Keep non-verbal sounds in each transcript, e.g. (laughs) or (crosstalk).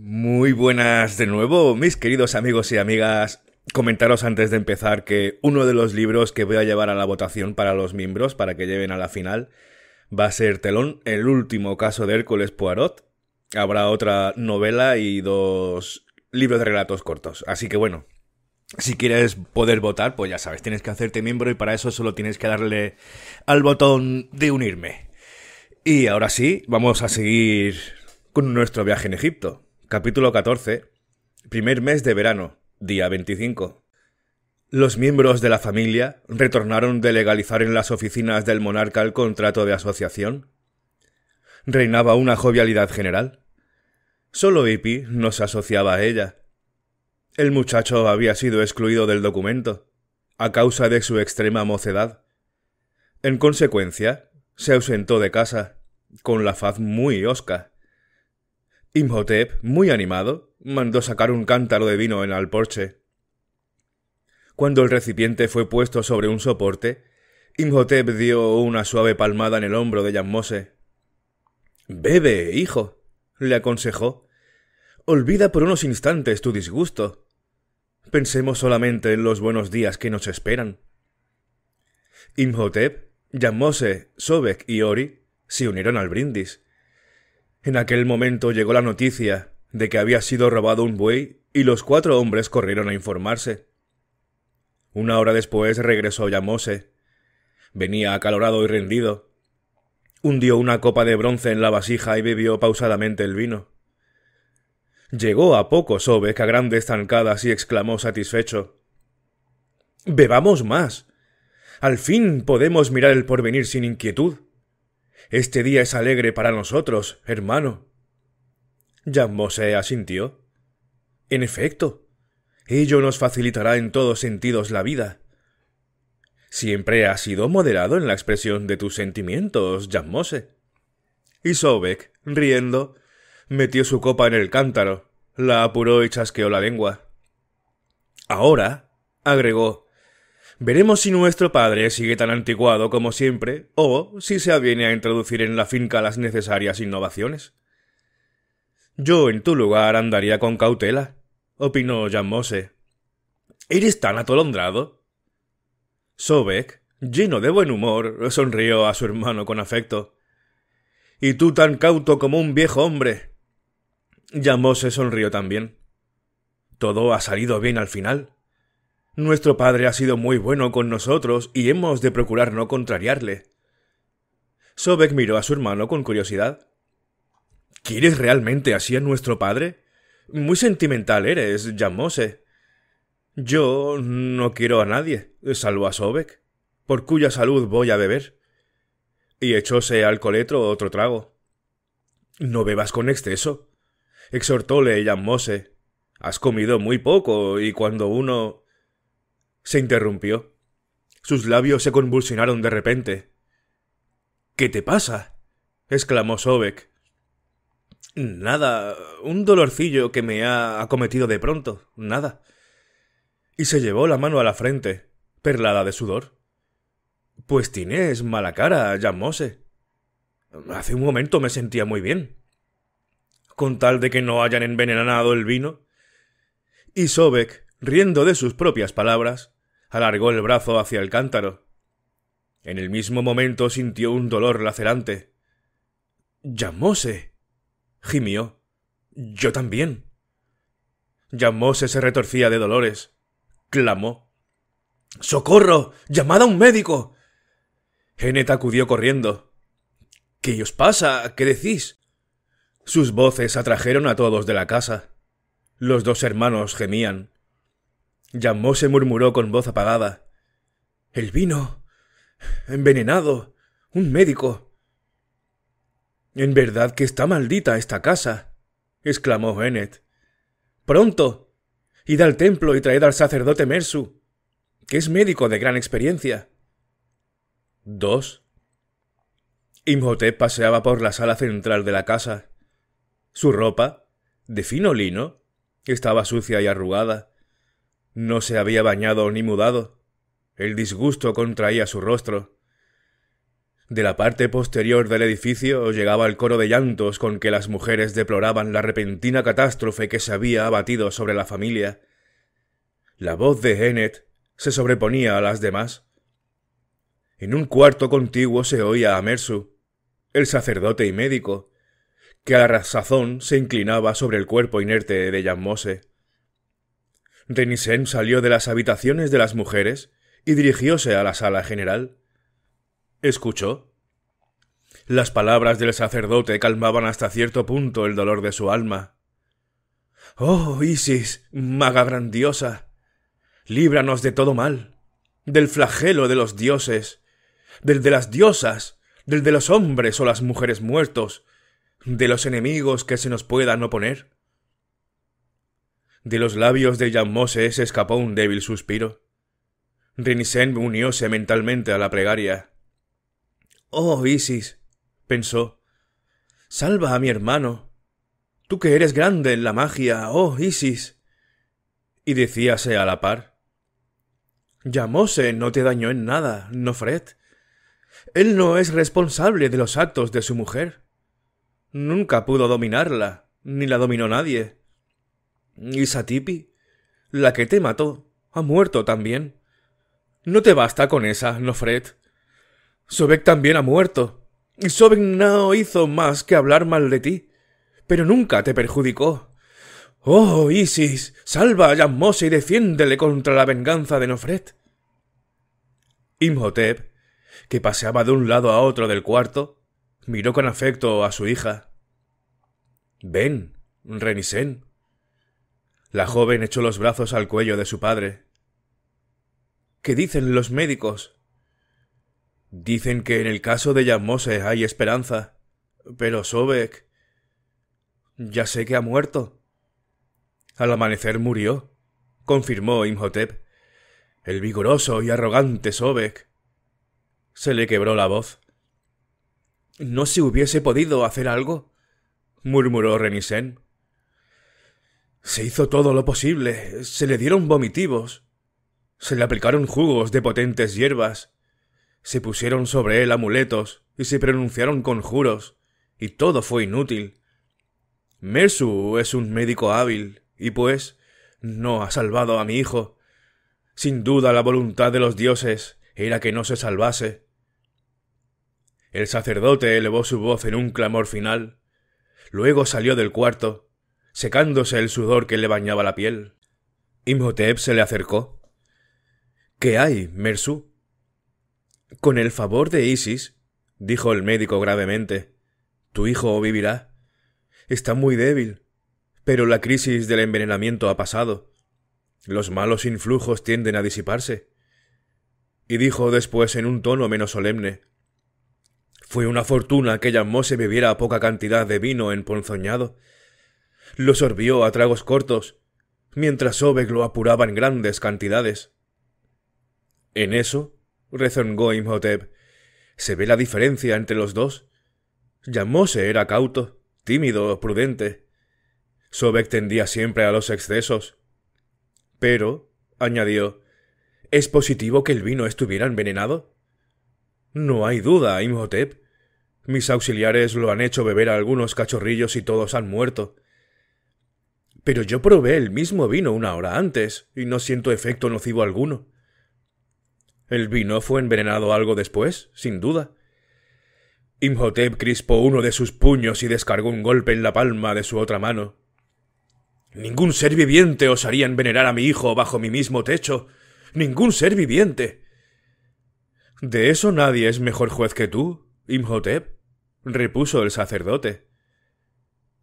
Muy buenas de nuevo, mis queridos amigos y amigas. Comentaros antes de empezar que uno de los libros que voy a llevar a la votación para los miembros, para que lleven a la final, va a ser Telón, el último caso de Hércules Poirot. Habrá otra novela y dos libros de relatos cortos. Así que bueno, si quieres poder votar, pues ya sabes, tienes que hacerte miembro y para eso solo tienes que darle al botón de unirme. Y ahora sí, vamos a seguir con nuestro viaje en Egipto. Capítulo 14. Primer mes de verano, día 25. Los miembros de la familia retornaron de legalizar en las oficinas del monarca el contrato de asociación. Reinaba una jovialidad general. Solo Hippie no se asociaba a ella. El muchacho había sido excluido del documento, a causa de su extrema mocedad. En consecuencia, se ausentó de casa, con la faz muy hosca, Imhotep, muy animado, mandó sacar un cántaro de vino en el porche. Cuando el recipiente fue puesto sobre un soporte, Imhotep dio una suave palmada en el hombro de Yamose. Bebe, hijo, le aconsejó. Olvida por unos instantes tu disgusto. Pensemos solamente en los buenos días que nos esperan. Imhotep, Yamose, Sobek y Ori se unieron al brindis en aquel momento llegó la noticia de que había sido robado un buey y los cuatro hombres corrieron a informarse. Una hora después regresó Yamose. Venía acalorado y rendido. Hundió una copa de bronce en la vasija y bebió pausadamente el vino. Llegó a poco Sobek a grandes zancadas y exclamó satisfecho Bebamos más. Al fin podemos mirar el porvenir sin inquietud. Este día es alegre para nosotros, hermano. Jean Mose asintió. En efecto, ello nos facilitará en todos sentidos la vida. Siempre has sido moderado en la expresión de tus sentimientos, Jean Mose. Y Sobek, riendo, metió su copa en el cántaro, la apuró y chasqueó la lengua. Ahora, agregó, Veremos si nuestro padre sigue tan anticuado como siempre o si se aviene a introducir en la finca las necesarias innovaciones. Yo, en tu lugar, andaría con cautela, opinó Jan Mose. ¿Eres tan atolondrado? Sobek, lleno de buen humor, sonrió a su hermano con afecto. Y tú tan cauto como un viejo hombre. Jan Mose sonrió también. Todo ha salido bien al final. Nuestro Padre ha sido muy bueno con nosotros y hemos de procurar no contrariarle. Sobek miró a su hermano con curiosidad. ¿Quieres realmente así a nuestro padre? Muy sentimental eres, llamóse. Yo no quiero a nadie, salvo a Sobek, por cuya salud voy a beber. Y echóse al coletro otro trago. No bebas con exceso, exhortóle llamóse Has comido muy poco y cuando uno se interrumpió. Sus labios se convulsionaron de repente. ¿Qué te pasa? exclamó Sobek. Nada, un dolorcillo que me ha acometido de pronto, nada. Y se llevó la mano a la frente, perlada de sudor. Pues tienes mala cara, llamóse. Hace un momento me sentía muy bien. Con tal de que no hayan envenenado el vino. Y Sobek, riendo de sus propias palabras, alargó el brazo hacia el cántaro. En el mismo momento sintió un dolor lacerante. —¡Llamóse! gimió. Yo también. Llamóse se retorcía de dolores. Clamó. ¡Socorro! ¡Llamad a un médico! Genet acudió corriendo. ¿Qué os pasa? ¿Qué decís? Sus voces atrajeron a todos de la casa. Los dos hermanos gemían llamóse murmuró con voz apagada. El vino. envenenado. un médico. En verdad que está maldita esta casa. exclamó henet, Pronto. Id al templo y traed al sacerdote Mersu, que es médico de gran experiencia. —¿Dos? Imhotep paseaba por la sala central de la casa. Su ropa, de fino lino, estaba sucia y arrugada, no se había bañado ni mudado. El disgusto contraía su rostro. De la parte posterior del edificio llegaba el coro de llantos con que las mujeres deploraban la repentina catástrofe que se había abatido sobre la familia. La voz de Enet se sobreponía a las demás. En un cuarto contiguo se oía a Mersu, el sacerdote y médico, que a la sazón se inclinaba sobre el cuerpo inerte de Jan Denisen salió de las habitaciones de las mujeres y dirigióse a la sala general. Escuchó. Las palabras del sacerdote calmaban hasta cierto punto el dolor de su alma. Oh, Isis, maga grandiosa, líbranos de todo mal, del flagelo de los dioses, del de las diosas, del de los hombres o las mujeres muertos, de los enemigos que se nos puedan oponer. De los labios de Yamose se escapó un débil suspiro. Rinisen unióse mentalmente a la plegaria. Oh, Isis, pensó, salva a mi hermano. Tú que eres grande en la magia, oh, Isis. Y decíase a la par. Yamose no te dañó en nada, no Fred. Él no es responsable de los actos de su mujer. Nunca pudo dominarla, ni la dominó nadie. ¿Y Satipi? La que te mató. Ha muerto también. No te basta con esa, Nofred. Sobek también ha muerto. Y Sobek no hizo más que hablar mal de ti. Pero nunca te perjudicó. Oh, Isis, salva a Yamose y defiéndele contra la venganza de Nofred. Imhotep, que paseaba de un lado a otro del cuarto, miró con afecto a su hija. Ven, Renisen, la joven echó los brazos al cuello de su padre. ¿Qué dicen los médicos? Dicen que en el caso de Yamose hay esperanza. Pero Sobek. Ya sé que ha muerto. Al amanecer murió, confirmó Imhotep. El vigoroso y arrogante Sobek. Se le quebró la voz. ¿No se hubiese podido hacer algo? murmuró Renisen. Se hizo todo lo posible, se le dieron vomitivos, se le aplicaron jugos de potentes hierbas, se pusieron sobre él amuletos y se pronunciaron conjuros, y todo fue inútil. Mersu es un médico hábil, y pues no ha salvado a mi hijo. Sin duda la voluntad de los dioses era que no se salvase. El sacerdote elevó su voz en un clamor final. Luego salió del cuarto secándose el sudor que le bañaba la piel. Imhotep se le acercó. ¿Qué hay, Mersu? Con el favor de Isis, dijo el médico gravemente, tu hijo vivirá. Está muy débil, pero la crisis del envenenamiento ha pasado. Los malos influjos tienden a disiparse. Y dijo después en un tono menos solemne Fue una fortuna que Yamose bebiera poca cantidad de vino emponzoñado lo sorbió a tragos cortos, mientras Sobek lo apuraba en grandes cantidades. En eso, rezongó Imhotep, ¿se ve la diferencia entre los dos? Yamose era cauto, tímido, prudente. Sobek tendía siempre a los excesos. Pero, añadió, ¿es positivo que el vino estuviera envenenado? No hay duda, Imhotep. Mis auxiliares lo han hecho beber a algunos cachorrillos y todos han muerto. Pero yo probé el mismo vino una hora antes, y no siento efecto nocivo alguno. El vino fue envenenado algo después, sin duda. Imhotep crispó uno de sus puños y descargó un golpe en la palma de su otra mano. Ningún ser viviente osaría envenenar a mi hijo bajo mi mismo techo. Ningún ser viviente. De eso nadie es mejor juez que tú, Imhotep, repuso el sacerdote.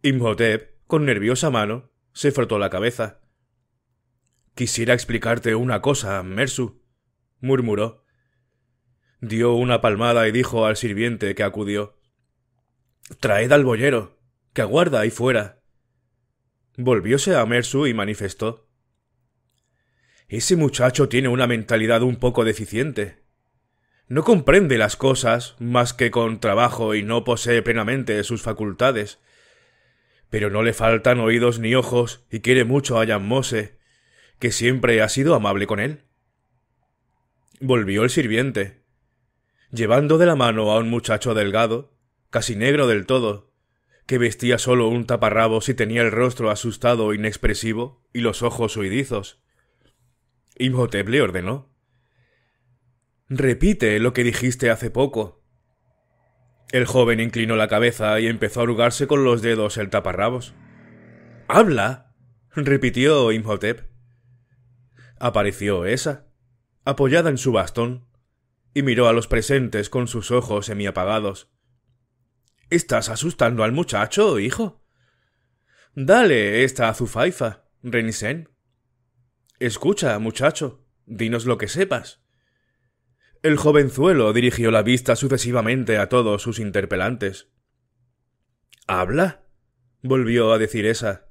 Imhotep, con nerviosa mano, se frotó la cabeza. Quisiera explicarte una cosa, Mersu, murmuró. Dio una palmada y dijo al sirviente que acudió. Traed al boyero, que aguarda ahí fuera. Volvióse a Mersu y manifestó. Ese muchacho tiene una mentalidad un poco deficiente. No comprende las cosas más que con trabajo y no posee plenamente sus facultades, pero no le faltan oídos ni ojos y quiere mucho a Jan Mose, que siempre ha sido amable con él. Volvió el sirviente, llevando de la mano a un muchacho delgado, casi negro del todo, que vestía solo un taparrabos y tenía el rostro asustado e inexpresivo y los ojos huidizos. Imhotep le ordenó. Repite lo que dijiste hace poco. El joven inclinó la cabeza y empezó a arrugarse con los dedos el taparrabos. ¡Habla! repitió Imhotep. Apareció esa, apoyada en su bastón, y miró a los presentes con sus ojos semiapagados. ¿Estás asustando al muchacho, hijo? Dale esta azufaifa, Renisen. Escucha, muchacho, dinos lo que sepas. El jovenzuelo dirigió la vista sucesivamente a todos sus interpelantes. ¿Habla? volvió a decir esa.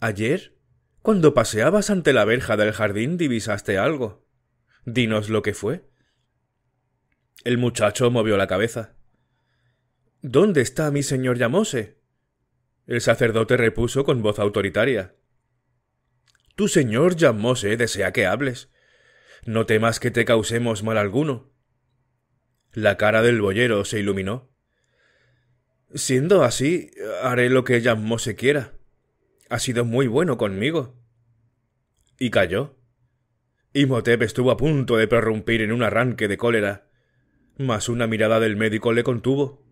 Ayer, cuando paseabas ante la verja del jardín, divisaste algo. Dinos lo que fue. El muchacho movió la cabeza. ¿Dónde está mi señor Llamose? El sacerdote repuso con voz autoritaria. Tu señor Llamose desea que hables no temas que te causemos mal alguno. La cara del boyero se iluminó. Siendo así, haré lo que no se quiera. Ha sido muy bueno conmigo. Y cayó. Imhotep estuvo a punto de prorrumpir en un arranque de cólera, mas una mirada del médico le contuvo.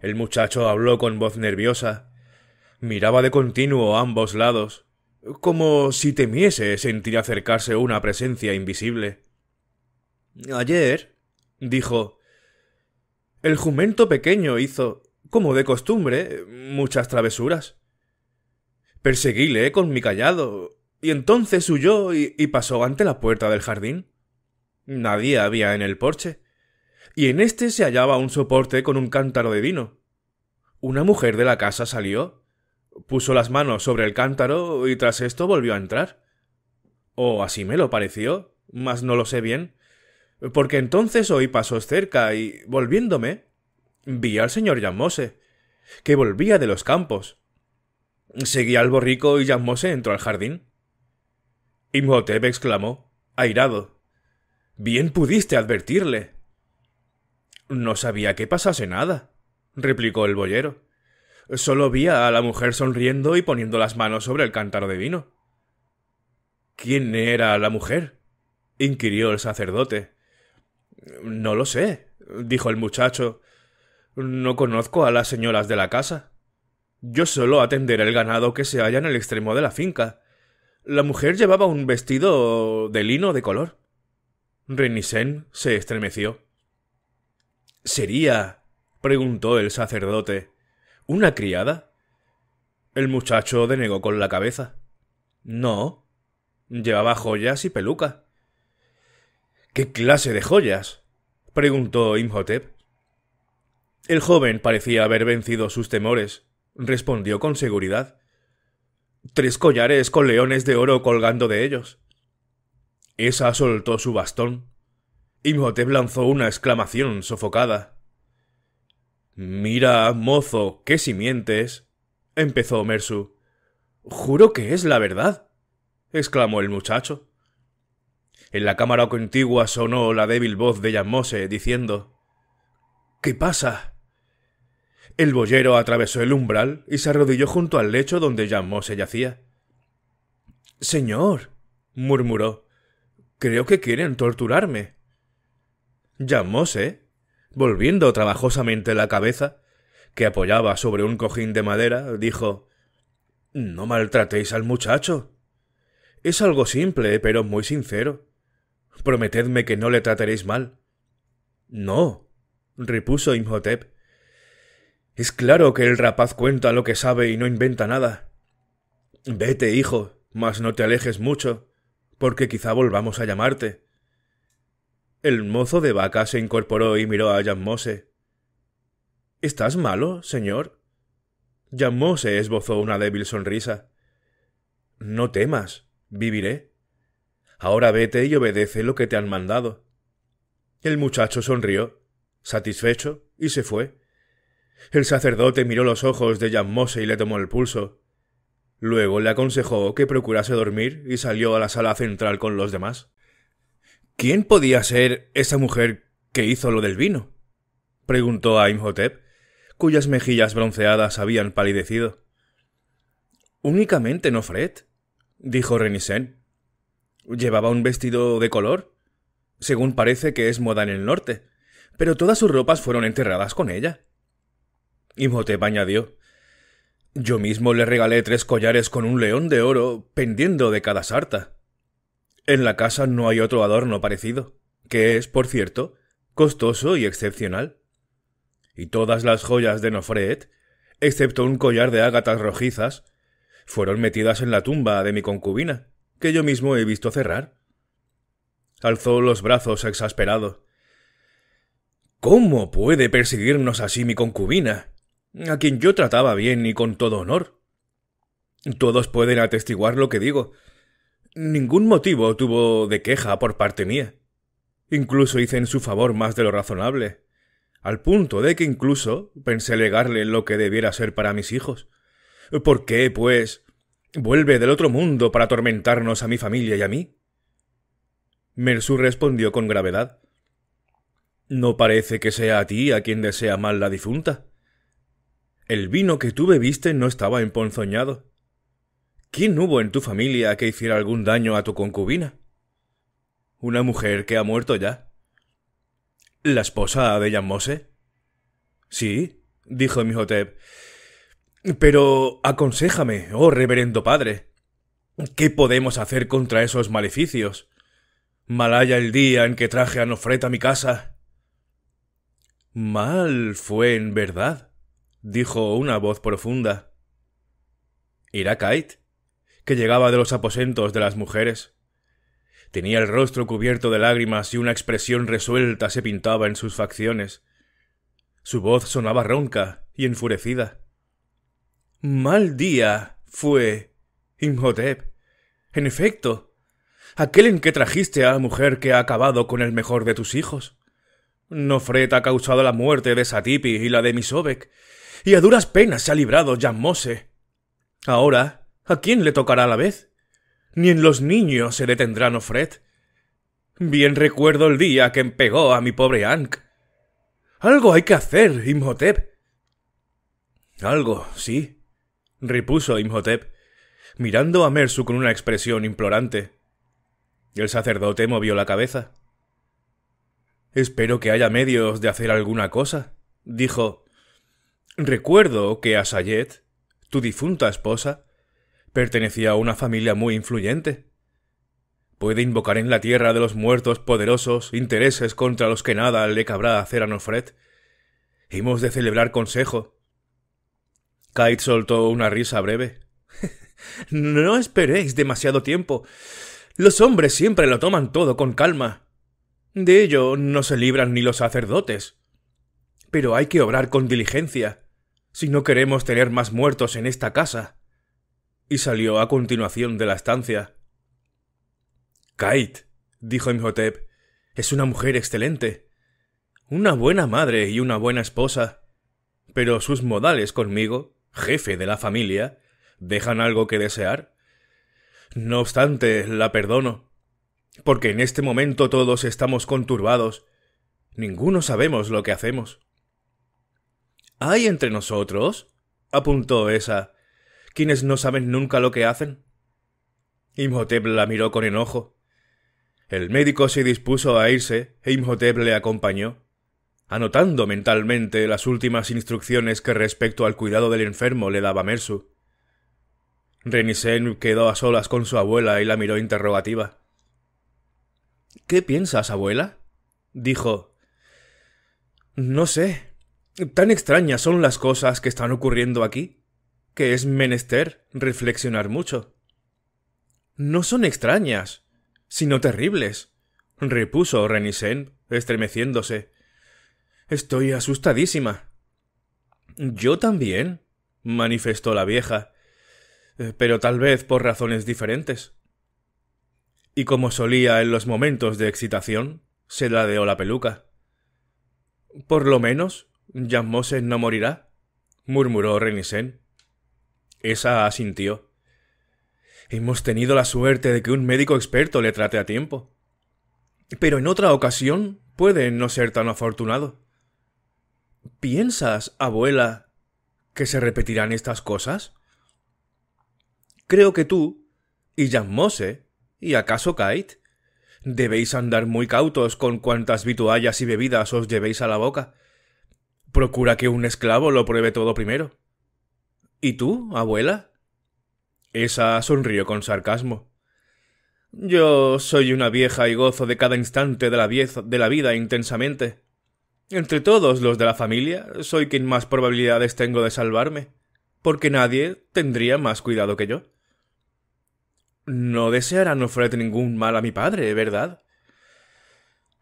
El muchacho habló con voz nerviosa. Miraba de continuo a ambos lados como si temiese sentir acercarse una presencia invisible. Ayer, dijo, el jumento pequeño hizo, como de costumbre, muchas travesuras. Perseguíle con mi callado, y entonces huyó y, y pasó ante la puerta del jardín. Nadie había en el porche, y en éste se hallaba un soporte con un cántaro de vino. Una mujer de la casa salió puso las manos sobre el cántaro y tras esto volvió a entrar. O así me lo pareció, mas no lo sé bien, porque entonces oí pasos cerca y, volviéndome, vi al señor Yamose, que volvía de los campos. Seguí al borrico y Yamose entró al jardín. Imhotep exclamó, airado. Bien pudiste advertirle. No sabía que pasase nada, replicó el boyero solo vi a la mujer sonriendo y poniendo las manos sobre el cántaro de vino. ¿Quién era la mujer? inquirió el sacerdote. No lo sé, dijo el muchacho. No conozco a las señoras de la casa. Yo solo atenderé el ganado que se halla en el extremo de la finca. La mujer llevaba un vestido de lino de color. Renisen se estremeció. ¿Sería? preguntó el sacerdote. ¿Una criada? El muchacho denegó con la cabeza. No. Llevaba joyas y peluca. ¿Qué clase de joyas? preguntó Imhotep. El joven parecía haber vencido sus temores. Respondió con seguridad. Tres collares con leones de oro colgando de ellos. Esa soltó su bastón. Imhotep lanzó una exclamación sofocada. Mira, mozo, qué si mientes. empezó Mersu. Juro que es la verdad. exclamó el muchacho. En la cámara contigua sonó la débil voz de Yamose diciendo ¿Qué pasa? El boyero atravesó el umbral y se arrodilló junto al lecho donde Yamose yacía. Señor, murmuró, creo que quieren torturarme. Yamose Volviendo trabajosamente la cabeza, que apoyaba sobre un cojín de madera, dijo No maltratéis al muchacho. Es algo simple, pero muy sincero. Prometedme que no le trataréis mal. No, repuso Imhotep. Es claro que el rapaz cuenta lo que sabe y no inventa nada. Vete, hijo, mas no te alejes mucho, porque quizá volvamos a llamarte. El mozo de vaca se incorporó y miró a Jan ¿Estás malo, señor? Jan esbozó una débil sonrisa. No temas, viviré. Ahora vete y obedece lo que te han mandado. El muchacho sonrió, satisfecho, y se fue. El sacerdote miró los ojos de Jan y le tomó el pulso. Luego le aconsejó que procurase dormir y salió a la sala central con los demás. ¿Quién podía ser esa mujer que hizo lo del vino? preguntó a Imhotep, cuyas mejillas bronceadas habían palidecido. Únicamente Nofret? dijo Renisen. Llevaba un vestido de color, según parece que es moda en el norte, pero todas sus ropas fueron enterradas con ella. Imhotep añadió Yo mismo le regalé tres collares con un león de oro pendiendo de cada sarta. En la casa no hay otro adorno parecido, que es, por cierto, costoso y excepcional. Y todas las joyas de Nofret, excepto un collar de ágatas rojizas, fueron metidas en la tumba de mi concubina, que yo mismo he visto cerrar. Alzó los brazos exasperado. ¿Cómo puede perseguirnos así mi concubina? a quien yo trataba bien y con todo honor. Todos pueden atestiguar lo que digo, Ningún motivo tuvo de queja por parte mía. Incluso hice en su favor más de lo razonable, al punto de que incluso pensé legarle lo que debiera ser para mis hijos. ¿Por qué, pues, vuelve del otro mundo para atormentarnos a mi familia y a mí? Mersú respondió con gravedad. No parece que sea a ti a quien desea mal la difunta. El vino que tú bebiste no estaba emponzoñado. ¿Quién hubo en tu familia que hiciera algún daño a tu concubina? ¿Una mujer que ha muerto ya? ¿La esposa de Mose? Sí, dijo Mijoteb. Pero aconséjame, oh reverendo padre. ¿Qué podemos hacer contra esos maleficios? haya el día en que traje a Nofret a mi casa. Mal fue en verdad, dijo una voz profunda. ¿Irá que llegaba de los aposentos de las mujeres. Tenía el rostro cubierto de lágrimas y una expresión resuelta se pintaba en sus facciones. Su voz sonaba ronca y enfurecida. Mal día fue Imhotep. En efecto, aquel en que trajiste a la mujer que ha acabado con el mejor de tus hijos. Nofret ha causado la muerte de Satipi y la de Misobek, y a duras penas se ha librado Jan Mose. Ahora ¿A quién le tocará la vez? Ni en los niños se detendrán Ofred. Bien recuerdo el día que empegó a mi pobre Ankh. Algo hay que hacer, Imhotep. Algo, sí, repuso Imhotep, mirando a Mersu con una expresión implorante. El sacerdote movió la cabeza. Espero que haya medios de hacer alguna cosa, dijo. Recuerdo que a tu difunta esposa, pertenecía a una familia muy influyente. Puede invocar en la tierra de los muertos poderosos intereses contra los que nada le cabrá hacer a Nofred. Hemos de celebrar consejo. Kite soltó una risa breve. (laughs) no esperéis demasiado tiempo. Los hombres siempre lo toman todo con calma. De ello no se libran ni los sacerdotes. Pero hay que obrar con diligencia, si no queremos tener más muertos en esta casa y salió a continuación de la estancia. —Kait dijo Imhotep, es una mujer excelente, una buena madre y una buena esposa. Pero sus modales conmigo, jefe de la familia, dejan algo que desear. No obstante, la perdono, porque en este momento todos estamos conturbados. Ninguno sabemos lo que hacemos. Hay entre nosotros, apuntó esa, quienes no saben nunca lo que hacen? Imhotep la miró con enojo. El médico se dispuso a irse e Imhotep le acompañó, anotando mentalmente las últimas instrucciones que respecto al cuidado del enfermo le daba Mersu. Renisen quedó a solas con su abuela y la miró interrogativa. ¿Qué piensas, abuela? dijo. No sé. Tan extrañas son las cosas que están ocurriendo aquí que es menester reflexionar mucho. No son extrañas, sino terribles, repuso Renisen, estremeciéndose. Estoy asustadísima. Yo también, manifestó la vieja, eh, pero tal vez por razones diferentes. Y como solía en los momentos de excitación, se ladeó la peluca. Por lo menos, Jan Moses no morirá, murmuró Renisen. Esa asintió. Hemos tenido la suerte de que un médico experto le trate a tiempo. Pero en otra ocasión puede no ser tan afortunado. ¿Piensas, abuela, que se repetirán estas cosas? Creo que tú, y Jan Mose, y acaso Kate, debéis andar muy cautos con cuantas vituallas y bebidas os llevéis a la boca. Procura que un esclavo lo pruebe todo primero. ¿Y tú, abuela? Esa sonrió con sarcasmo. Yo soy una vieja y gozo de cada instante de la, de la vida intensamente. Entre todos los de la familia, soy quien más probabilidades tengo de salvarme, porque nadie tendría más cuidado que yo. No desearán ofrecer ningún mal a mi padre, ¿verdad?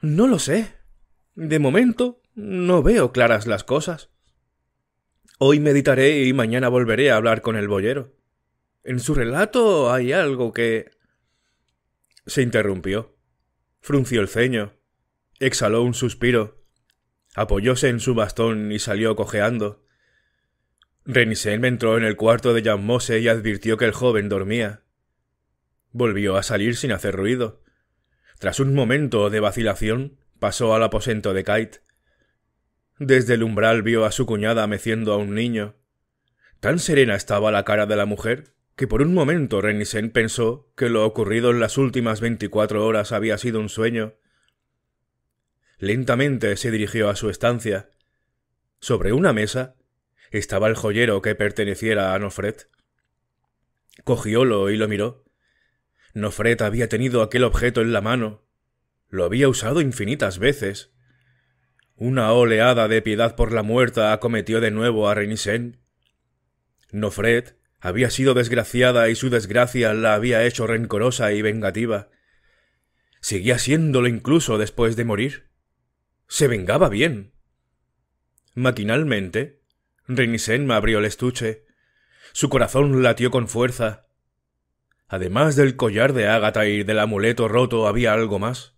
No lo sé. De momento, no veo claras las cosas. Hoy meditaré y mañana volveré a hablar con el boyero. En su relato hay algo que... Se interrumpió. Frunció el ceño. Exhaló un suspiro. Apoyóse en su bastón y salió cojeando. Renisen entró en el cuarto de Jan y advirtió que el joven dormía. Volvió a salir sin hacer ruido. Tras un momento de vacilación, pasó al aposento de Kite. Desde el umbral vio a su cuñada meciendo a un niño. Tan serena estaba la cara de la mujer que por un momento Renisen pensó que lo ocurrido en las últimas veinticuatro horas había sido un sueño. Lentamente se dirigió a su estancia. Sobre una mesa estaba el joyero que perteneciera a Nofret. Cogiólo y lo miró. Nofret había tenido aquel objeto en la mano. Lo había usado infinitas veces. Una oleada de piedad por la muerta acometió de nuevo a Renisen. Nofred había sido desgraciada y su desgracia la había hecho rencorosa y vengativa. Seguía siéndolo incluso después de morir. Se vengaba bien. Maquinalmente, Renisen abrió el estuche. Su corazón latió con fuerza. Además del collar de ágata y del amuleto roto había algo más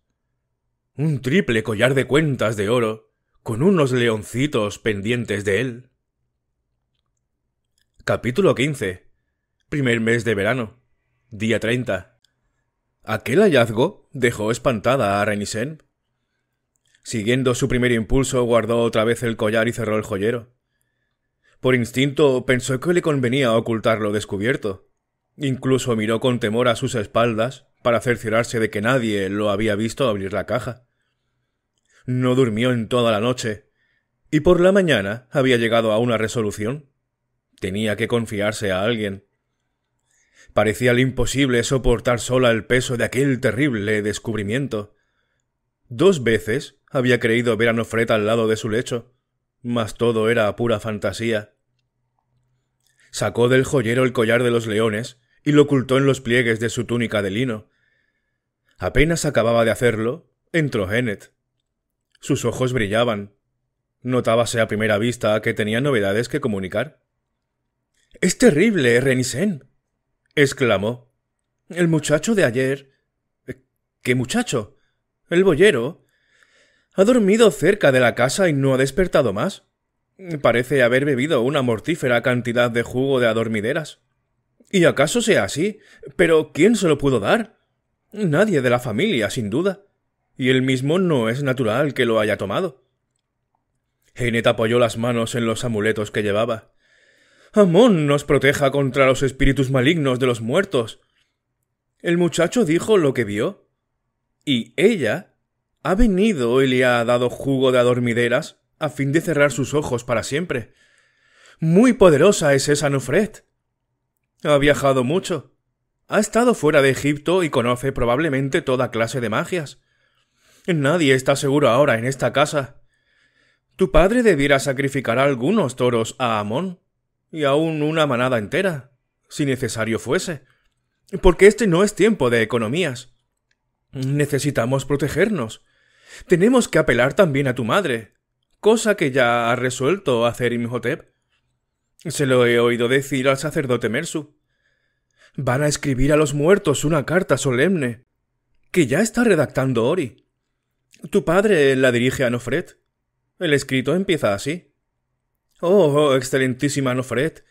un triple collar de cuentas de oro, con unos leoncitos pendientes de él. Capítulo 15. Primer mes de verano. Día 30. Aquel hallazgo dejó espantada a Renisen. Siguiendo su primer impulso, guardó otra vez el collar y cerró el joyero. Por instinto pensó que le convenía ocultar lo descubierto. Incluso miró con temor a sus espaldas para cerciorarse de que nadie lo había visto abrir la caja. No durmió en toda la noche, y por la mañana había llegado a una resolución. Tenía que confiarse a alguien. Parecía imposible soportar sola el peso de aquel terrible descubrimiento. Dos veces había creído ver a Nofret al lado de su lecho, mas todo era pura fantasía. Sacó del joyero el collar de los leones y lo ocultó en los pliegues de su túnica de lino. Apenas acababa de hacerlo, entró Hennet. Sus ojos brillaban. Notábase a primera vista que tenía novedades que comunicar. Es terrible, Renisen. exclamó. El muchacho de ayer. ¿Qué muchacho? El boyero. Ha dormido cerca de la casa y no ha despertado más. Parece haber bebido una mortífera cantidad de jugo de adormideras. ¿Y acaso sea así? Pero ¿quién se lo pudo dar? Nadie de la familia, sin duda. Y él mismo no es natural que lo haya tomado. Enet apoyó las manos en los amuletos que llevaba. Amón nos proteja contra los espíritus malignos de los muertos. El muchacho dijo lo que vio. Y ella ha venido y le ha dado jugo de adormideras a fin de cerrar sus ojos para siempre. Muy poderosa es esa ha viajado mucho. Ha estado fuera de Egipto y conoce probablemente toda clase de magias. Nadie está seguro ahora en esta casa. Tu padre debiera sacrificar algunos toros a Amón, y aún una manada entera, si necesario fuese, porque este no es tiempo de economías. Necesitamos protegernos. Tenemos que apelar también a tu madre, cosa que ya ha resuelto hacer Imhotep. Se lo he oído decir al sacerdote Mersu. Van a escribir a los muertos una carta solemne, que ya está redactando Ori. Tu padre la dirige a Nofret. El escrito empieza así. Oh, oh excelentísima Nofret,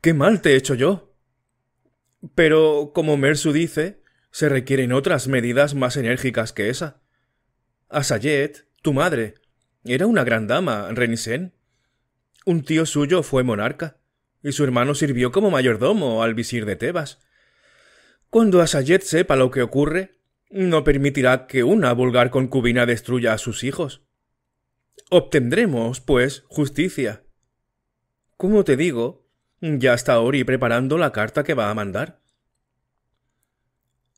qué mal te he hecho yo. Pero, como Mersu dice, se requieren otras medidas más enérgicas que esa. Asayet, tu madre, era una gran dama, Renisen. Un tío suyo fue monarca y su hermano sirvió como mayordomo al visir de Tebas. Cuando Asayet sepa lo que ocurre, no permitirá que una vulgar concubina destruya a sus hijos. Obtendremos, pues, justicia. ¿Cómo te digo, ya está Ori preparando la carta que va a mandar.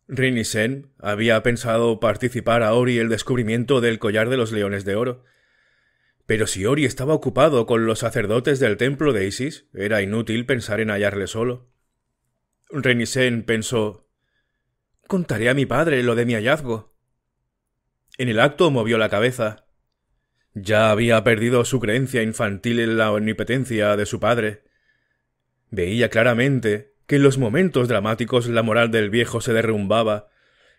Rinisen había pensado participar a Ori el descubrimiento del collar de los leones de oro. Pero si Ori estaba ocupado con los sacerdotes del templo de Isis, era inútil pensar en hallarle solo. Renisen pensó Contaré a mi padre lo de mi hallazgo. En el acto movió la cabeza. Ya había perdido su creencia infantil en la omnipotencia de su padre. Veía claramente que en los momentos dramáticos la moral del viejo se derrumbaba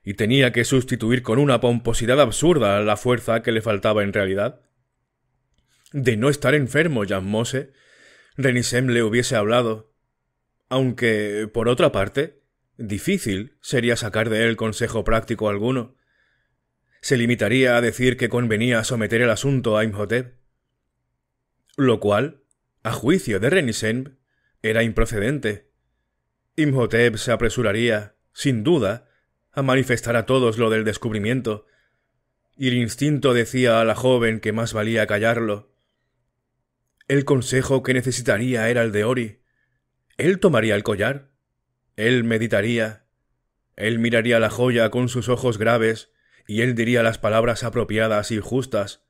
y tenía que sustituir con una pomposidad absurda la fuerza que le faltaba en realidad. De no estar enfermo Jan Mose, Renisem le hubiese hablado. Aunque, por otra parte, difícil sería sacar de él consejo práctico alguno. Se limitaría a decir que convenía someter el asunto a Imhotep. Lo cual, a juicio de Renisem, era improcedente. Imhotep se apresuraría, sin duda, a manifestar a todos lo del descubrimiento, y el instinto decía a la joven que más valía callarlo. El consejo que necesitaría era el de Ori. Él tomaría el collar. Él meditaría. Él miraría la joya con sus ojos graves y él diría las palabras apropiadas y justas.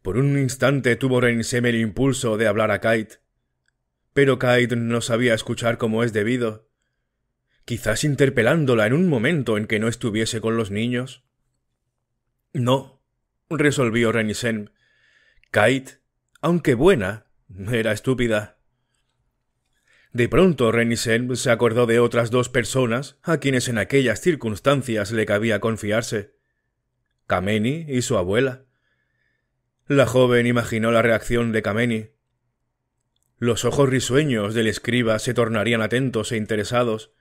Por un instante tuvo Renisem el impulso de hablar a Kite. Pero Kite no sabía escuchar como es debido. Quizás interpelándola en un momento en que no estuviese con los niños. No, resolvió Renisem. Kite aunque buena, era estúpida. De pronto Renisen se acordó de otras dos personas a quienes en aquellas circunstancias le cabía confiarse. Kameni y su abuela. La joven imaginó la reacción de Kameni. Los ojos risueños del escriba se tornarían atentos e interesados.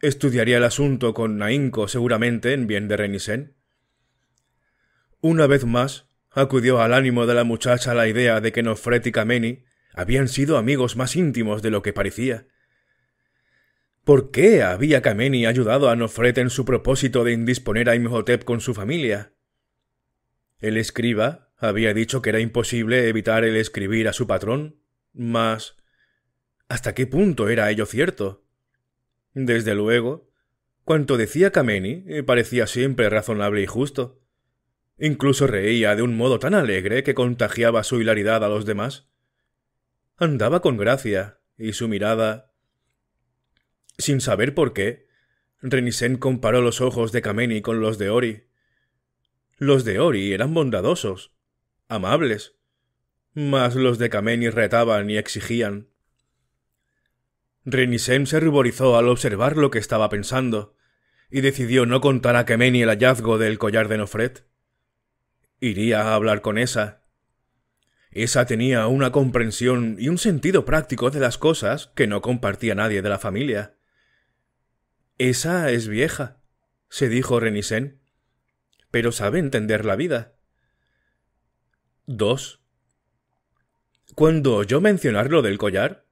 Estudiaría el asunto con ahínco seguramente en bien de Renisen. Una vez más, Acudió al ánimo de la muchacha la idea de que Nofret y Kameni habían sido amigos más íntimos de lo que parecía. ¿Por qué había Kameni ayudado a Nofret en su propósito de indisponer a Imhotep con su familia? El escriba había dicho que era imposible evitar el escribir a su patrón, mas ¿hasta qué punto era ello cierto? Desde luego, cuanto decía Kameni eh, parecía siempre razonable y justo. Incluso reía de un modo tan alegre que contagiaba su hilaridad a los demás. Andaba con gracia, y su mirada. Sin saber por qué, Renisen comparó los ojos de Kameni con los de Ori. Los de Ori eran bondadosos, amables, mas los de Kameni retaban y exigían. Renisen se ruborizó al observar lo que estaba pensando, y decidió no contar a Kameni el hallazgo del collar de Nofret. Iría a hablar con esa. Esa tenía una comprensión y un sentido práctico de las cosas que no compartía nadie de la familia. Esa es vieja, se dijo Renisen, pero sabe entender la vida. 2. Cuando oyó mencionar lo del collar,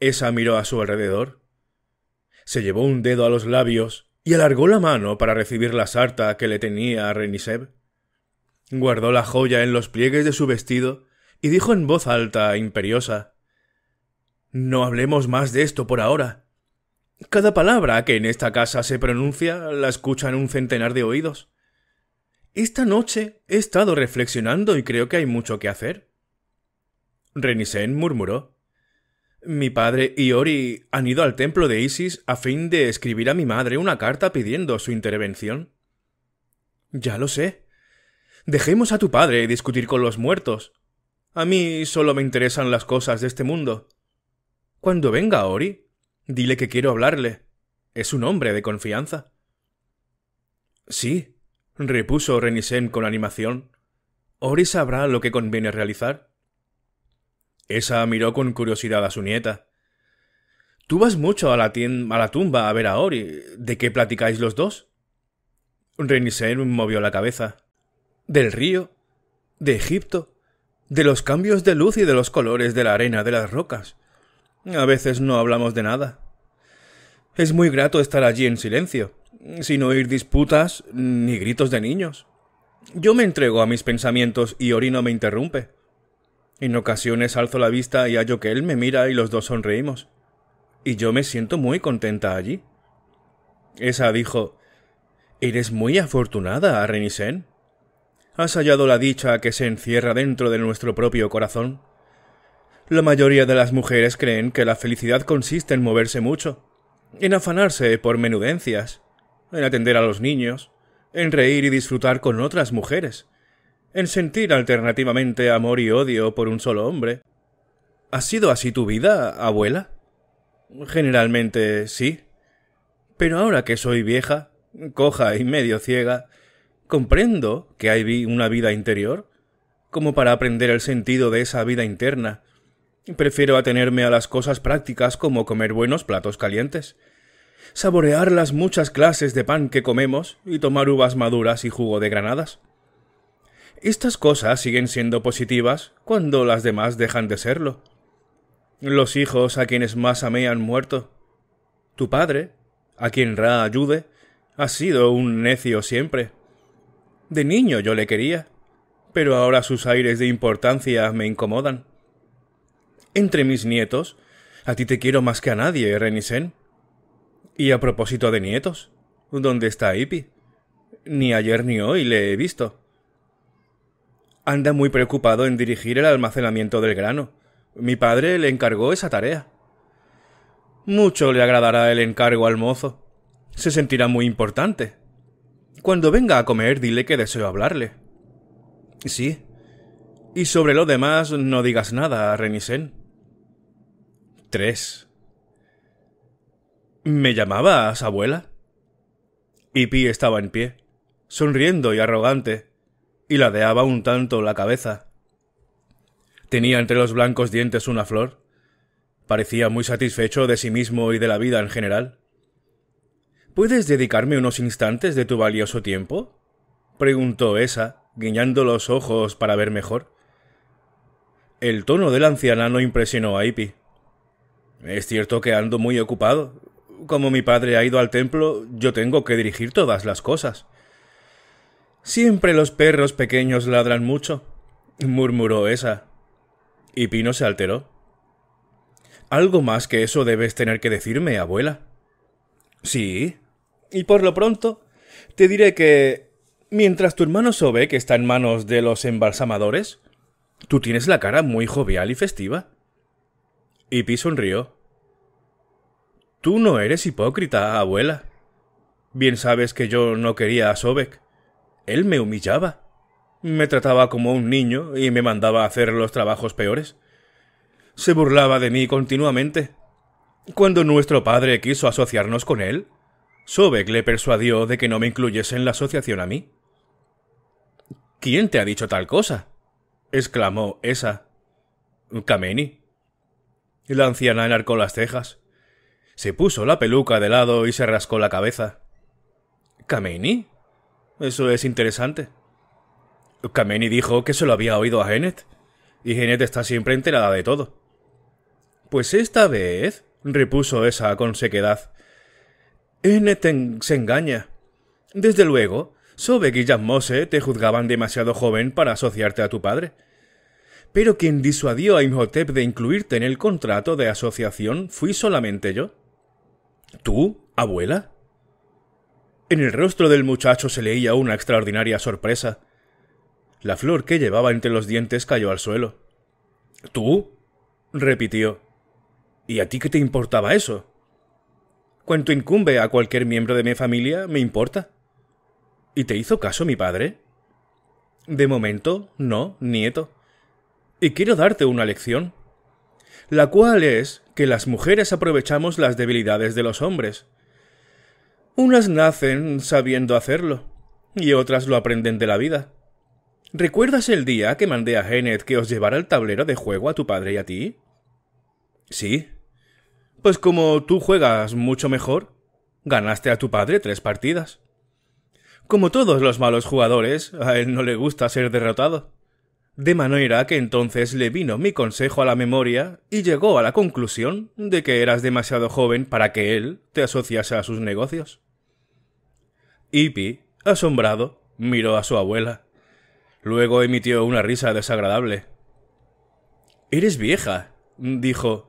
esa miró a su alrededor. Se llevó un dedo a los labios y alargó la mano para recibir la sarta que le tenía a Guardó la joya en los pliegues de su vestido y dijo en voz alta e imperiosa No hablemos más de esto por ahora. Cada palabra que en esta casa se pronuncia la escuchan un centenar de oídos. Esta noche he estado reflexionando y creo que hay mucho que hacer. Renisen murmuró. Mi padre y Ori han ido al templo de Isis a fin de escribir a mi madre una carta pidiendo su intervención. Ya lo sé, Dejemos a tu padre discutir con los muertos. A mí solo me interesan las cosas de este mundo. Cuando venga Ori, dile que quiero hablarle. Es un hombre de confianza. Sí, repuso Renisen con animación. Ori sabrá lo que conviene realizar. Esa miró con curiosidad a su nieta. Tú vas mucho a la, tumba a ver a Ori. ¿De qué platicáis los dos? Renisen movió la cabeza del río, de Egipto, de los cambios de luz y de los colores de la arena de las rocas. A veces no hablamos de nada. Es muy grato estar allí en silencio, sin oír disputas ni gritos de niños. Yo me entrego a mis pensamientos y Ori no me interrumpe. En ocasiones alzo la vista y hallo que él me mira y los dos sonreímos. Y yo me siento muy contenta allí. Esa dijo Eres muy afortunada, Arenisen. ¿Has hallado la dicha que se encierra dentro de nuestro propio corazón? La mayoría de las mujeres creen que la felicidad consiste en moverse mucho, en afanarse por menudencias, en atender a los niños, en reír y disfrutar con otras mujeres, en sentir alternativamente amor y odio por un solo hombre. ¿Ha sido así tu vida, abuela? Generalmente sí. Pero ahora que soy vieja, coja y medio ciega, Comprendo que hay una vida interior, como para aprender el sentido de esa vida interna. Prefiero atenerme a las cosas prácticas como comer buenos platos calientes, saborear las muchas clases de pan que comemos y tomar uvas maduras y jugo de granadas. Estas cosas siguen siendo positivas cuando las demás dejan de serlo. Los hijos a quienes más amé han muerto. Tu padre, a quien Ra ayude, ha sido un necio siempre. De niño yo le quería, pero ahora sus aires de importancia me incomodan. Entre mis nietos, a ti te quiero más que a nadie, Renisen. Y a propósito de nietos, ¿dónde está Ipi? Ni ayer ni hoy le he visto. Anda muy preocupado en dirigir el almacenamiento del grano. Mi padre le encargó esa tarea. Mucho le agradará el encargo al mozo. Se sentirá muy importante. Cuando venga a comer, dile que deseo hablarle. Sí. Y sobre lo demás, no digas nada, Renisen. Tres. ¿Me llamabas, abuela? Pi estaba en pie, sonriendo y arrogante, y ladeaba un tanto la cabeza. Tenía entre los blancos dientes una flor. Parecía muy satisfecho de sí mismo y de la vida en general. ¿Puedes dedicarme unos instantes de tu valioso tiempo? preguntó esa, guiñando los ojos para ver mejor. El tono de la anciana no impresionó a Ipi. Es cierto que ando muy ocupado. Como mi padre ha ido al templo, yo tengo que dirigir todas las cosas. Siempre los perros pequeños ladran mucho, murmuró esa. Y no se alteró. Algo más que eso debes tener que decirme, abuela. Sí. Y por lo pronto, te diré que... Mientras tu hermano Sobek está en manos de los embalsamadores, tú tienes la cara muy jovial y festiva. Y Pi sonrió. Tú no eres hipócrita, abuela. Bien sabes que yo no quería a Sobek. Él me humillaba. Me trataba como un niño y me mandaba a hacer los trabajos peores. Se burlaba de mí continuamente. Cuando nuestro padre quiso asociarnos con él, Sobek le persuadió de que no me incluyese en la asociación a mí. ¿Quién te ha dicho tal cosa? exclamó esa. Kameni. La anciana enarcó las cejas. Se puso la peluca de lado y se rascó la cabeza. ¿Kameni? Eso es interesante. Kameni dijo que se lo había oído a Genet, y Genet está siempre enterada de todo. Pues esta vez repuso esa con sequedad. N se engaña. Desde luego, Sobek y Jan te juzgaban demasiado joven para asociarte a tu padre. Pero quien disuadió a Imhotep de incluirte en el contrato de asociación fui solamente yo. ¿Tú, abuela? En el rostro del muchacho se leía una extraordinaria sorpresa. La flor que llevaba entre los dientes cayó al suelo. ¿Tú? repitió. ¿Y a ti qué te importaba eso? Cuanto incumbe a cualquier miembro de mi familia, me importa. ¿Y te hizo caso mi padre? De momento, no, nieto. Y quiero darte una lección. La cual es que las mujeres aprovechamos las debilidades de los hombres. Unas nacen sabiendo hacerlo, y otras lo aprenden de la vida. ¿Recuerdas el día que mandé a Genet que os llevara el tablero de juego a tu padre y a ti? Sí, pues como tú juegas mucho mejor, ganaste a tu padre tres partidas. Como todos los malos jugadores, a él no le gusta ser derrotado. De manera que entonces le vino mi consejo a la memoria y llegó a la conclusión de que eras demasiado joven para que él te asociase a sus negocios. Hippie, asombrado, miró a su abuela. Luego emitió una risa desagradable. Eres vieja, dijo.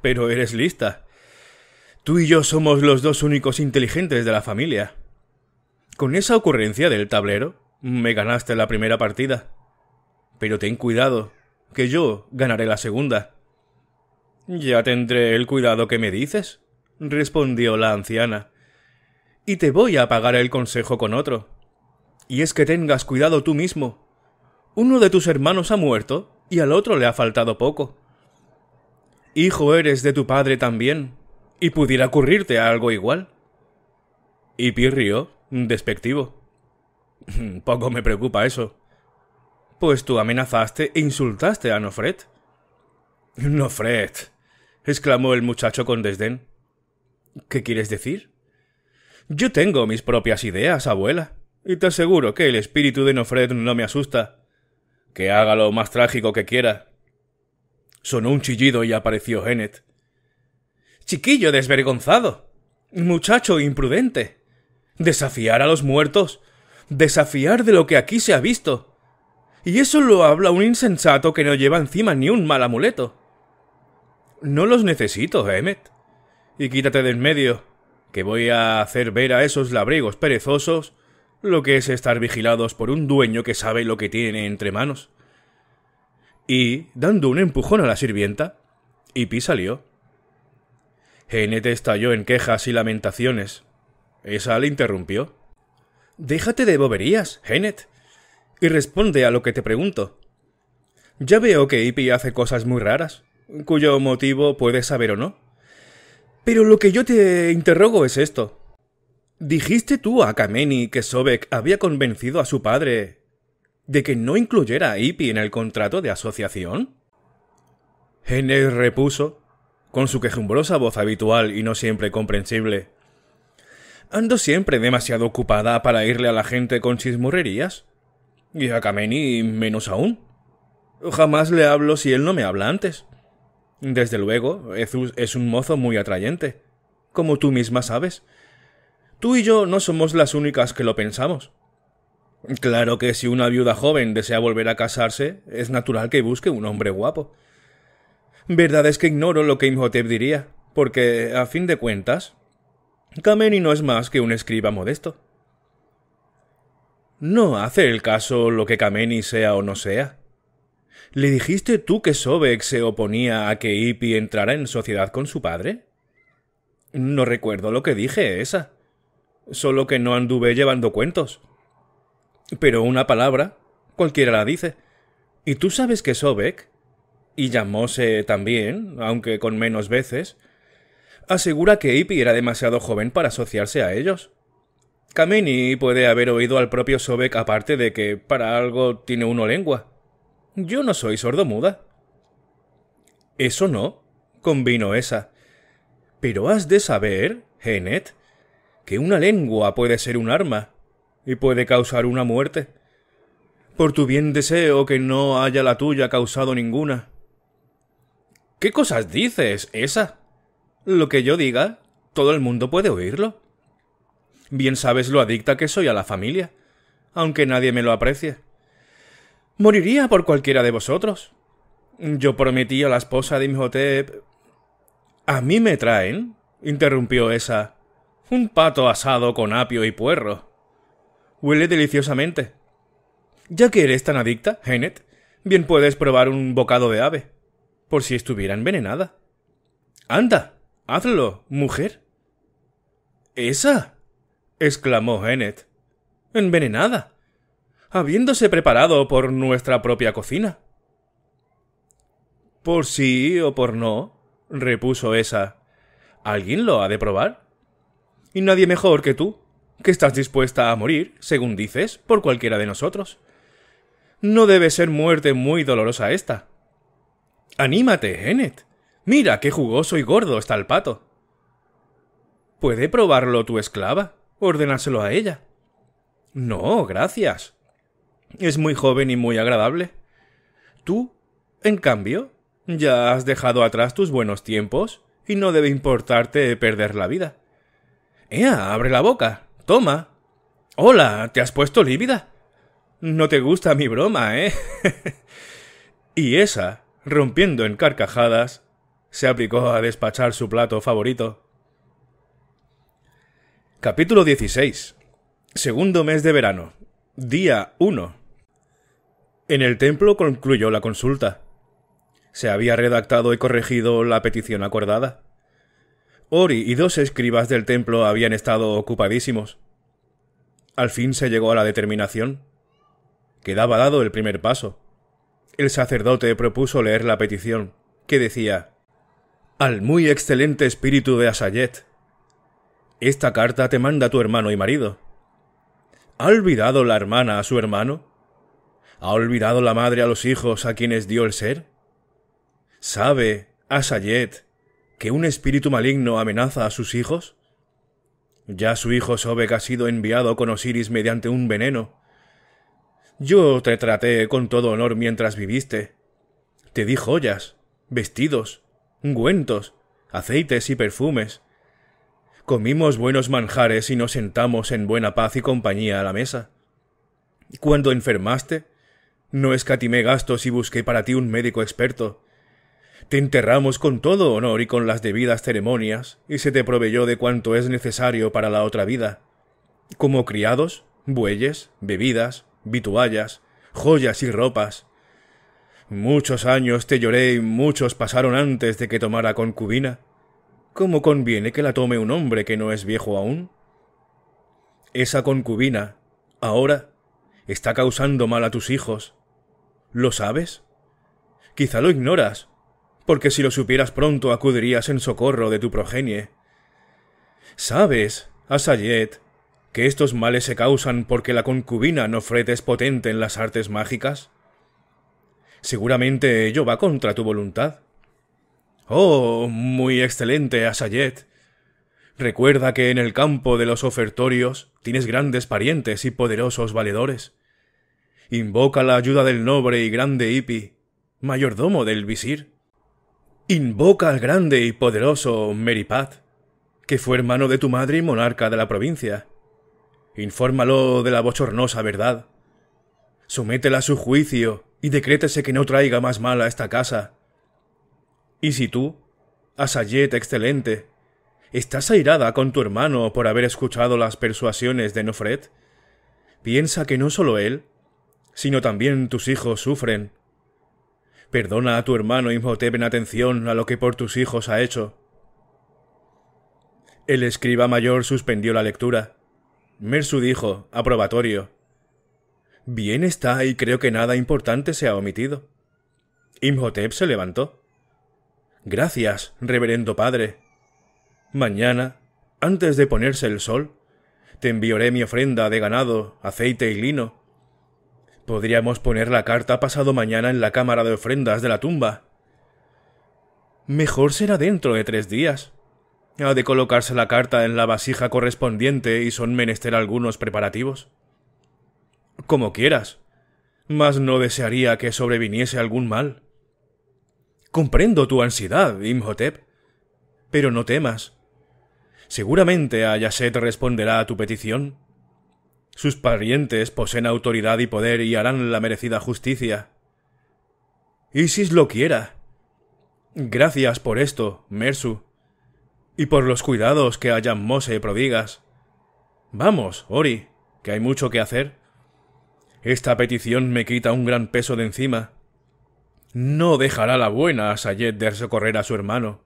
Pero eres lista. Tú y yo somos los dos únicos inteligentes de la familia. Con esa ocurrencia del tablero, me ganaste la primera partida. Pero ten cuidado, que yo ganaré la segunda. Ya tendré el cuidado que me dices, respondió la anciana. Y te voy a pagar el consejo con otro. Y es que tengas cuidado tú mismo. Uno de tus hermanos ha muerto y al otro le ha faltado poco. Hijo eres de tu padre también, y pudiera ocurrirte algo igual. Y Pirrió, despectivo. (laughs) Poco me preocupa eso. Pues tú amenazaste e insultaste a Nofred. (laughs) Nofred, exclamó el muchacho con desdén. ¿Qué quieres decir? Yo tengo mis propias ideas, abuela, y te aseguro que el espíritu de Nofred no me asusta. Que haga lo más trágico que quiera, Sonó un chillido y apareció Hennet. Chiquillo desvergonzado. Muchacho imprudente. Desafiar a los muertos. Desafiar de lo que aquí se ha visto. Y eso lo habla un insensato que no lleva encima ni un mal amuleto. No los necesito, Emmet. Y quítate de en medio, que voy a hacer ver a esos labriegos perezosos lo que es estar vigilados por un dueño que sabe lo que tiene entre manos y, dando un empujón a la sirvienta, Hippie salió. Henet estalló en quejas y lamentaciones. Esa le interrumpió. Déjate de boberías, Genet, y responde a lo que te pregunto. Ya veo que Hippie hace cosas muy raras, cuyo motivo puedes saber o no. Pero lo que yo te interrogo es esto. ¿Dijiste tú a Kameni que Sobek había convencido a su padre de que no incluyera a Hippie en el contrato de asociación? Henry repuso, con su quejumbrosa voz habitual y no siempre comprensible. Ando siempre demasiado ocupada para irle a la gente con chismorrerías. Y a Kameni menos aún. Jamás le hablo si él no me habla antes. Desde luego, es un mozo muy atrayente, como tú misma sabes. Tú y yo no somos las únicas que lo pensamos. Claro que si una viuda joven desea volver a casarse, es natural que busque un hombre guapo. Verdad es que ignoro lo que Imhotep diría, porque, a fin de cuentas, Kameni no es más que un escriba modesto. No hace el caso lo que Kameni sea o no sea. ¿Le dijiste tú que Sobek se oponía a que Ipi entrara en sociedad con su padre? No recuerdo lo que dije, esa. Solo que no anduve llevando cuentos. Pero una palabra, cualquiera la dice. ¿Y tú sabes que Sobek, y llamóse también, aunque con menos veces, asegura que Ipi era demasiado joven para asociarse a ellos? Kameni puede haber oído al propio Sobek aparte de que para algo tiene uno lengua. Yo no soy sordomuda. Eso no, convino esa. Pero has de saber, Genet, que una lengua puede ser un arma, y puede causar una muerte. Por tu bien deseo que no haya la tuya causado ninguna. ¿Qué cosas dices, esa? Lo que yo diga, todo el mundo puede oírlo. Bien sabes lo adicta que soy a la familia, aunque nadie me lo aprecie. Moriría por cualquiera de vosotros. Yo prometí a la esposa de Imhotep. A mí me traen, interrumpió esa, un pato asado con apio y puerro. Huele deliciosamente. Ya que eres tan adicta, Janet, bien puedes probar un bocado de ave, por si estuviera envenenada. Anda, hazlo, mujer. ¿Esa? exclamó Janet. Envenenada. Habiéndose preparado por nuestra propia cocina. Por sí o por no, repuso esa. Alguien lo ha de probar. Y nadie mejor que tú que estás dispuesta a morir, según dices, por cualquiera de nosotros. No debe ser muerte muy dolorosa esta. Anímate, Enet! Mira qué jugoso y gordo está el pato. Puede probarlo tu esclava, ordenárselo a ella. No, gracias. Es muy joven y muy agradable. Tú, en cambio, ya has dejado atrás tus buenos tiempos y no debe importarte perder la vida. ¡Ea! ¡Abre la boca! Toma. Hola, ¿te has puesto lívida? No te gusta mi broma, ¿eh? (laughs) y esa, rompiendo en carcajadas, se aplicó a despachar su plato favorito. Capítulo 16. Segundo mes de verano. Día 1. En el templo concluyó la consulta. Se había redactado y corregido la petición acordada. Ori y dos escribas del templo habían estado ocupadísimos. Al fin se llegó a la determinación. Quedaba dado el primer paso. El sacerdote propuso leer la petición, que decía Al muy excelente espíritu de Asayet. Esta carta te manda tu hermano y marido. ¿Ha olvidado la hermana a su hermano? ¿Ha olvidado la madre a los hijos a quienes dio el ser? Sabe, Asayet, que un espíritu maligno amenaza a sus hijos? Ya su hijo Sobek ha sido enviado con Osiris mediante un veneno. Yo te traté con todo honor mientras viviste. Te di joyas, vestidos, ungüentos, aceites y perfumes. Comimos buenos manjares y nos sentamos en buena paz y compañía a la mesa. Cuando enfermaste, no escatimé gastos y busqué para ti un médico experto. Te enterramos con todo honor y con las debidas ceremonias, y se te proveyó de cuanto es necesario para la otra vida, como criados, bueyes, bebidas, vituallas, joyas y ropas. Muchos años te lloré y muchos pasaron antes de que tomara concubina. ¿Cómo conviene que la tome un hombre que no es viejo aún? Esa concubina, ahora, está causando mal a tus hijos. ¿Lo sabes? Quizá lo ignoras, porque si lo supieras pronto acudirías en socorro de tu progenie. Sabes, Asayet, que estos males se causan porque la concubina no es potente en las artes mágicas? Seguramente ello va contra tu voluntad. Oh, muy excelente, Asayet. Recuerda que en el campo de los ofertorios tienes grandes parientes y poderosos valedores. Invoca la ayuda del noble y grande Ipi, mayordomo del visir. Invoca al grande y poderoso Meripat, que fue hermano de tu madre y monarca de la provincia. Infórmalo de la bochornosa verdad. Sométela a su juicio y decrétese que no traiga más mal a esta casa. Y si tú, Asayet excelente, estás airada con tu hermano por haber escuchado las persuasiones de Nofret, piensa que no solo él, sino también tus hijos sufren Perdona a tu hermano Imhotep en atención a lo que por tus hijos ha hecho. El escriba mayor suspendió la lectura. Mersu dijo, aprobatorio. Bien está y creo que nada importante se ha omitido. Imhotep se levantó. Gracias, reverendo padre. Mañana, antes de ponerse el sol, te enviaré mi ofrenda de ganado, aceite y lino, Podríamos poner la carta pasado mañana en la cámara de ofrendas de la tumba. Mejor será dentro de tres días. Ha de colocarse la carta en la vasija correspondiente y son menester algunos preparativos. Como quieras. Mas no desearía que sobreviniese algún mal. Comprendo tu ansiedad, Imhotep. Pero no temas. Seguramente Ayaset responderá a tu petición. Sus parientes poseen autoridad y poder y harán la merecida justicia. ¿Y Isis lo quiera. Gracias por esto, Mersu, y por los cuidados que hayan Mose prodigas. Vamos, Ori, que hay mucho que hacer. Esta petición me quita un gran peso de encima. No dejará la buena a Sayed de socorrer a su hermano.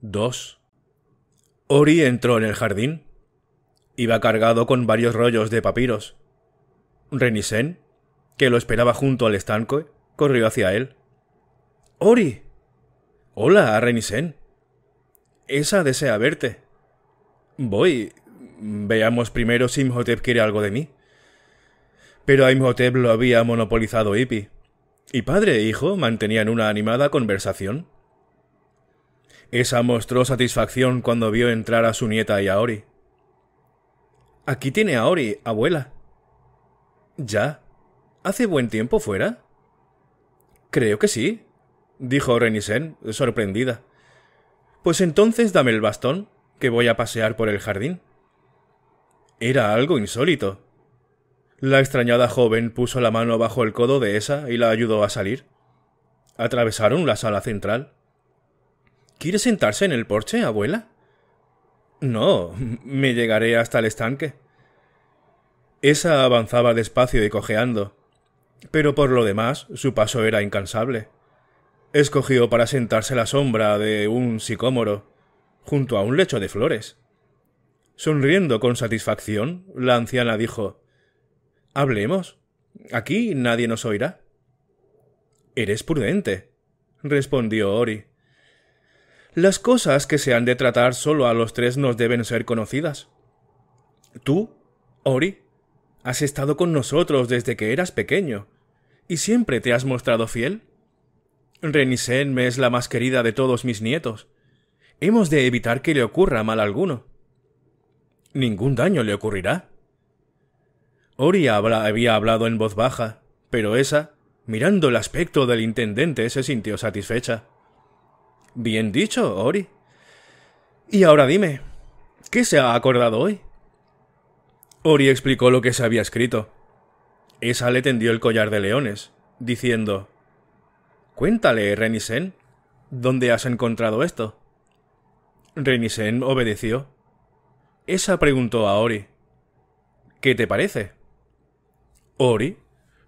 2. Ori entró en el jardín iba cargado con varios rollos de papiros. Renisen, que lo esperaba junto al estanco, corrió hacia él. ¡Ori! Hola, Renisen. Esa desea verte. Voy. Veamos primero si Imhotep quiere algo de mí. Pero a Imhotep lo había monopolizado Ipi. Y padre e hijo mantenían una animada conversación. Esa mostró satisfacción cuando vio entrar a su nieta y a Ori. Aquí tiene a Ori, abuela. ¿Ya? ¿Hace buen tiempo fuera? Creo que sí, dijo Renisen, sorprendida. Pues entonces dame el bastón, que voy a pasear por el jardín. Era algo insólito. La extrañada joven puso la mano bajo el codo de esa y la ayudó a salir. Atravesaron la sala central. ¿Quiere sentarse en el porche, abuela? No, me llegaré hasta el estanque. Esa avanzaba despacio y cojeando, pero por lo demás su paso era incansable. Escogió para sentarse la sombra de un sicómoro, junto a un lecho de flores. Sonriendo con satisfacción, la anciana dijo Hablemos. Aquí nadie nos oirá. Eres prudente, respondió Ori. Las cosas que se han de tratar solo a los tres nos deben ser conocidas. Tú, Ori, has estado con nosotros desde que eras pequeño, y siempre te has mostrado fiel. Renisen me es la más querida de todos mis nietos. Hemos de evitar que le ocurra mal alguno. Ningún daño le ocurrirá. Ori había hablado en voz baja, pero esa, mirando el aspecto del intendente, se sintió satisfecha. Bien dicho, Ori. Y ahora dime, ¿qué se ha acordado hoy? Ori explicó lo que se había escrito. Esa le tendió el collar de leones, diciendo Cuéntale, Renisen, ¿dónde has encontrado esto? Renisen obedeció. Esa preguntó a Ori ¿Qué te parece? Ori,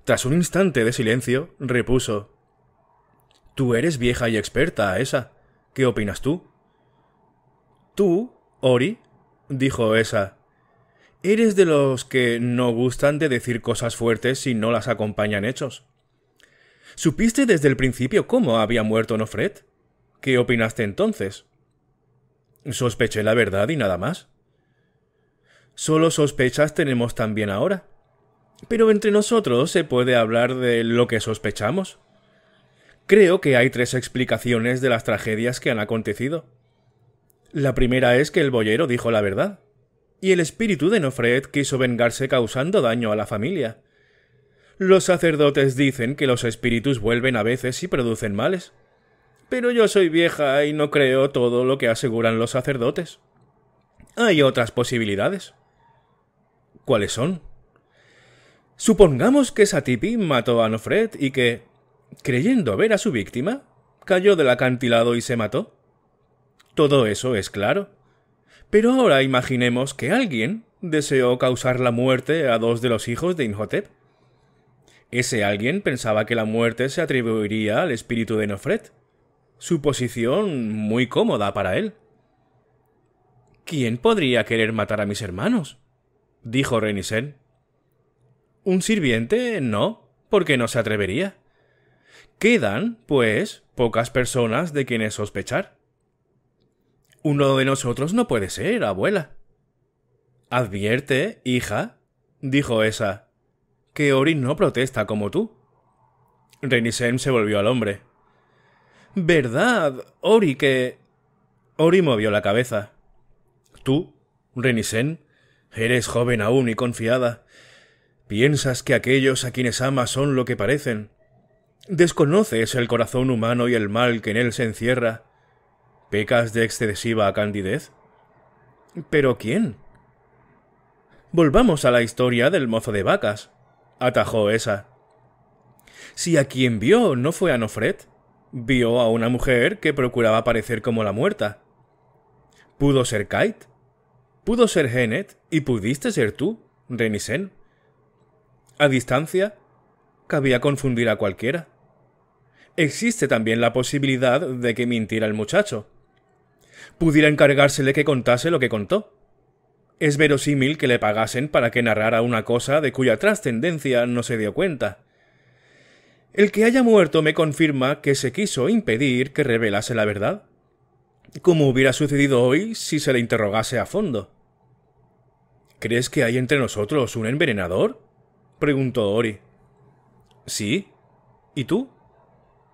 tras un instante de silencio, repuso Tú eres vieja y experta, Esa. ¿Qué opinas tú? Tú, Ori, dijo esa. Eres de los que no gustan de decir cosas fuertes si no las acompañan hechos. ¿Supiste desde el principio cómo había muerto Nofred? ¿Qué opinaste entonces? Sospeché la verdad y nada más. Solo sospechas tenemos también ahora. Pero entre nosotros se puede hablar de lo que sospechamos. Creo que hay tres explicaciones de las tragedias que han acontecido. La primera es que el boyero dijo la verdad, y el espíritu de Nofred quiso vengarse causando daño a la familia. Los sacerdotes dicen que los espíritus vuelven a veces y producen males. Pero yo soy vieja y no creo todo lo que aseguran los sacerdotes. Hay otras posibilidades. ¿Cuáles son? Supongamos que Satipi mató a Nofred y que, creyendo ver a su víctima, cayó del acantilado y se mató. Todo eso es claro. Pero ahora imaginemos que alguien deseó causar la muerte a dos de los hijos de Inhotep. Ese alguien pensaba que la muerte se atribuiría al espíritu de Nofret. Su posición muy cómoda para él. ¿Quién podría querer matar a mis hermanos? dijo Renisen. Un sirviente, no, porque no se atrevería. Quedan, pues, pocas personas de quienes sospechar. Uno de nosotros no puede ser, abuela. Advierte, hija, dijo esa, que Ori no protesta como tú. Renisen se volvió al hombre. ¿Verdad, Ori, que...? Ori movió la cabeza. Tú, Renisen, eres joven aún y confiada. Piensas que aquellos a quienes amas son lo que parecen. Desconoces el corazón humano y el mal que en él se encierra. ¿Pecas de excesiva candidez? ¿Pero quién? Volvamos a la historia del mozo de vacas, atajó esa. Si a quien vio no fue a Nofret, vio a una mujer que procuraba parecer como la muerta. Pudo ser Kite, pudo ser Genet y pudiste ser tú, Renisen. A distancia, cabía confundir a cualquiera existe también la posibilidad de que mintiera el muchacho. Pudiera encargársele que contase lo que contó. Es verosímil que le pagasen para que narrara una cosa de cuya trascendencia no se dio cuenta. El que haya muerto me confirma que se quiso impedir que revelase la verdad, como hubiera sucedido hoy si se le interrogase a fondo. ¿Crees que hay entre nosotros un envenenador? preguntó Ori. Sí. ¿Y tú?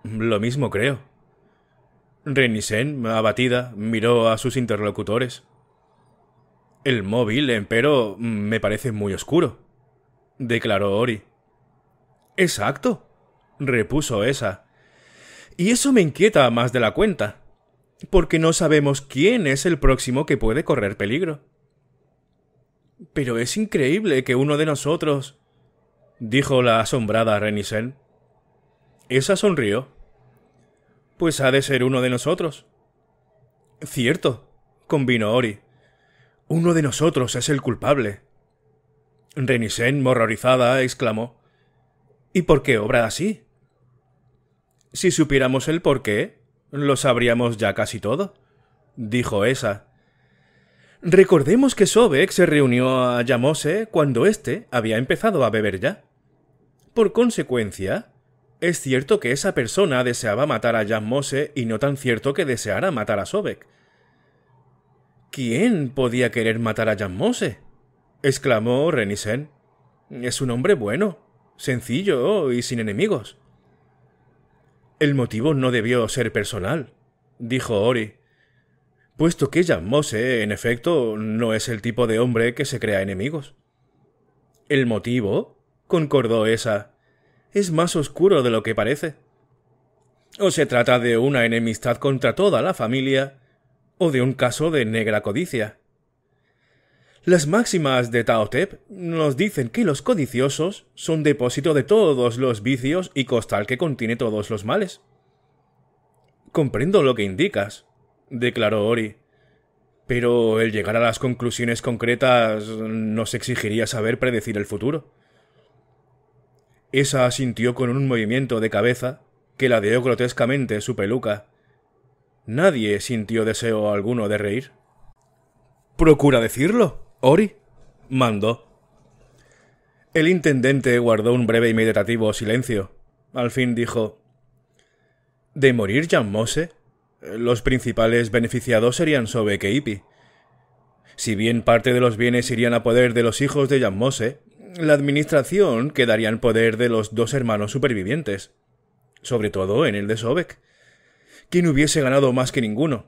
Lo mismo creo. Renisen, abatida, miró a sus interlocutores. El móvil, empero, me parece muy oscuro, declaró Ori. Exacto, repuso esa. Y eso me inquieta más de la cuenta, porque no sabemos quién es el próximo que puede correr peligro. Pero es increíble que uno de nosotros dijo la asombrada Renisen. Esa sonrió. Pues ha de ser uno de nosotros. Cierto, convino Ori. Uno de nosotros es el culpable. Renisen, horrorizada, exclamó. ¿Y por qué obra así? Si supiéramos el por qué, lo sabríamos ya casi todo, dijo esa. Recordemos que Sobek se reunió a Yamose cuando éste había empezado a beber ya. Por consecuencia, es cierto que esa persona deseaba matar a Jan Mose y no tan cierto que deseara matar a Sobek. ¿Quién podía querer matar a Jan Mose? exclamó Renisen. Es un hombre bueno, sencillo y sin enemigos. El motivo no debió ser personal, dijo Ori, puesto que Jan Mose, en efecto, no es el tipo de hombre que se crea enemigos. El motivo, concordó esa, es más oscuro de lo que parece. O se trata de una enemistad contra toda la familia, o de un caso de negra codicia. Las máximas de Taotep nos dicen que los codiciosos son depósito de todos los vicios y costal que contiene todos los males. Comprendo lo que indicas, declaró Ori. Pero el llegar a las conclusiones concretas nos exigiría saber predecir el futuro. Esa asintió con un movimiento de cabeza que ladeó grotescamente su peluca. Nadie sintió deseo alguno de reír. Procura decirlo, Ori, mandó. El intendente guardó un breve y meditativo silencio. Al fin dijo De morir Jan Mose, los principales beneficiados serían Sobek Si bien parte de los bienes irían a poder de los hijos de Jan Mose, la administración quedaría en poder de los dos hermanos supervivientes, sobre todo en el de Sobek, quien hubiese ganado más que ninguno.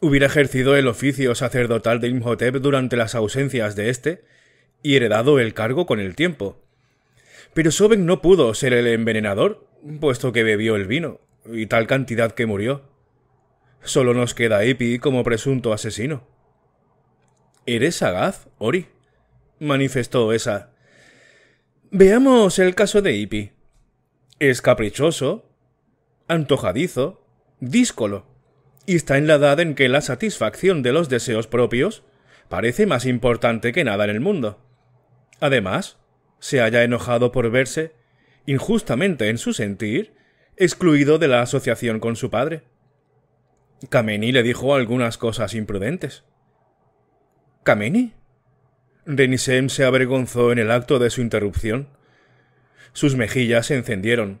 Hubiera ejercido el oficio sacerdotal de Imhotep durante las ausencias de éste y heredado el cargo con el tiempo. Pero Sobek no pudo ser el envenenador, puesto que bebió el vino, y tal cantidad que murió. Solo nos queda Epi como presunto asesino. ¿Eres sagaz, Ori? manifestó esa. Veamos el caso de Hippie. Es caprichoso, antojadizo, díscolo, y está en la edad en que la satisfacción de los deseos propios parece más importante que nada en el mundo. Además, se haya enojado por verse, injustamente en su sentir, excluido de la asociación con su padre. Kameni le dijo algunas cosas imprudentes. ¿Kameni? Renisem se avergonzó en el acto de su interrupción. Sus mejillas se encendieron.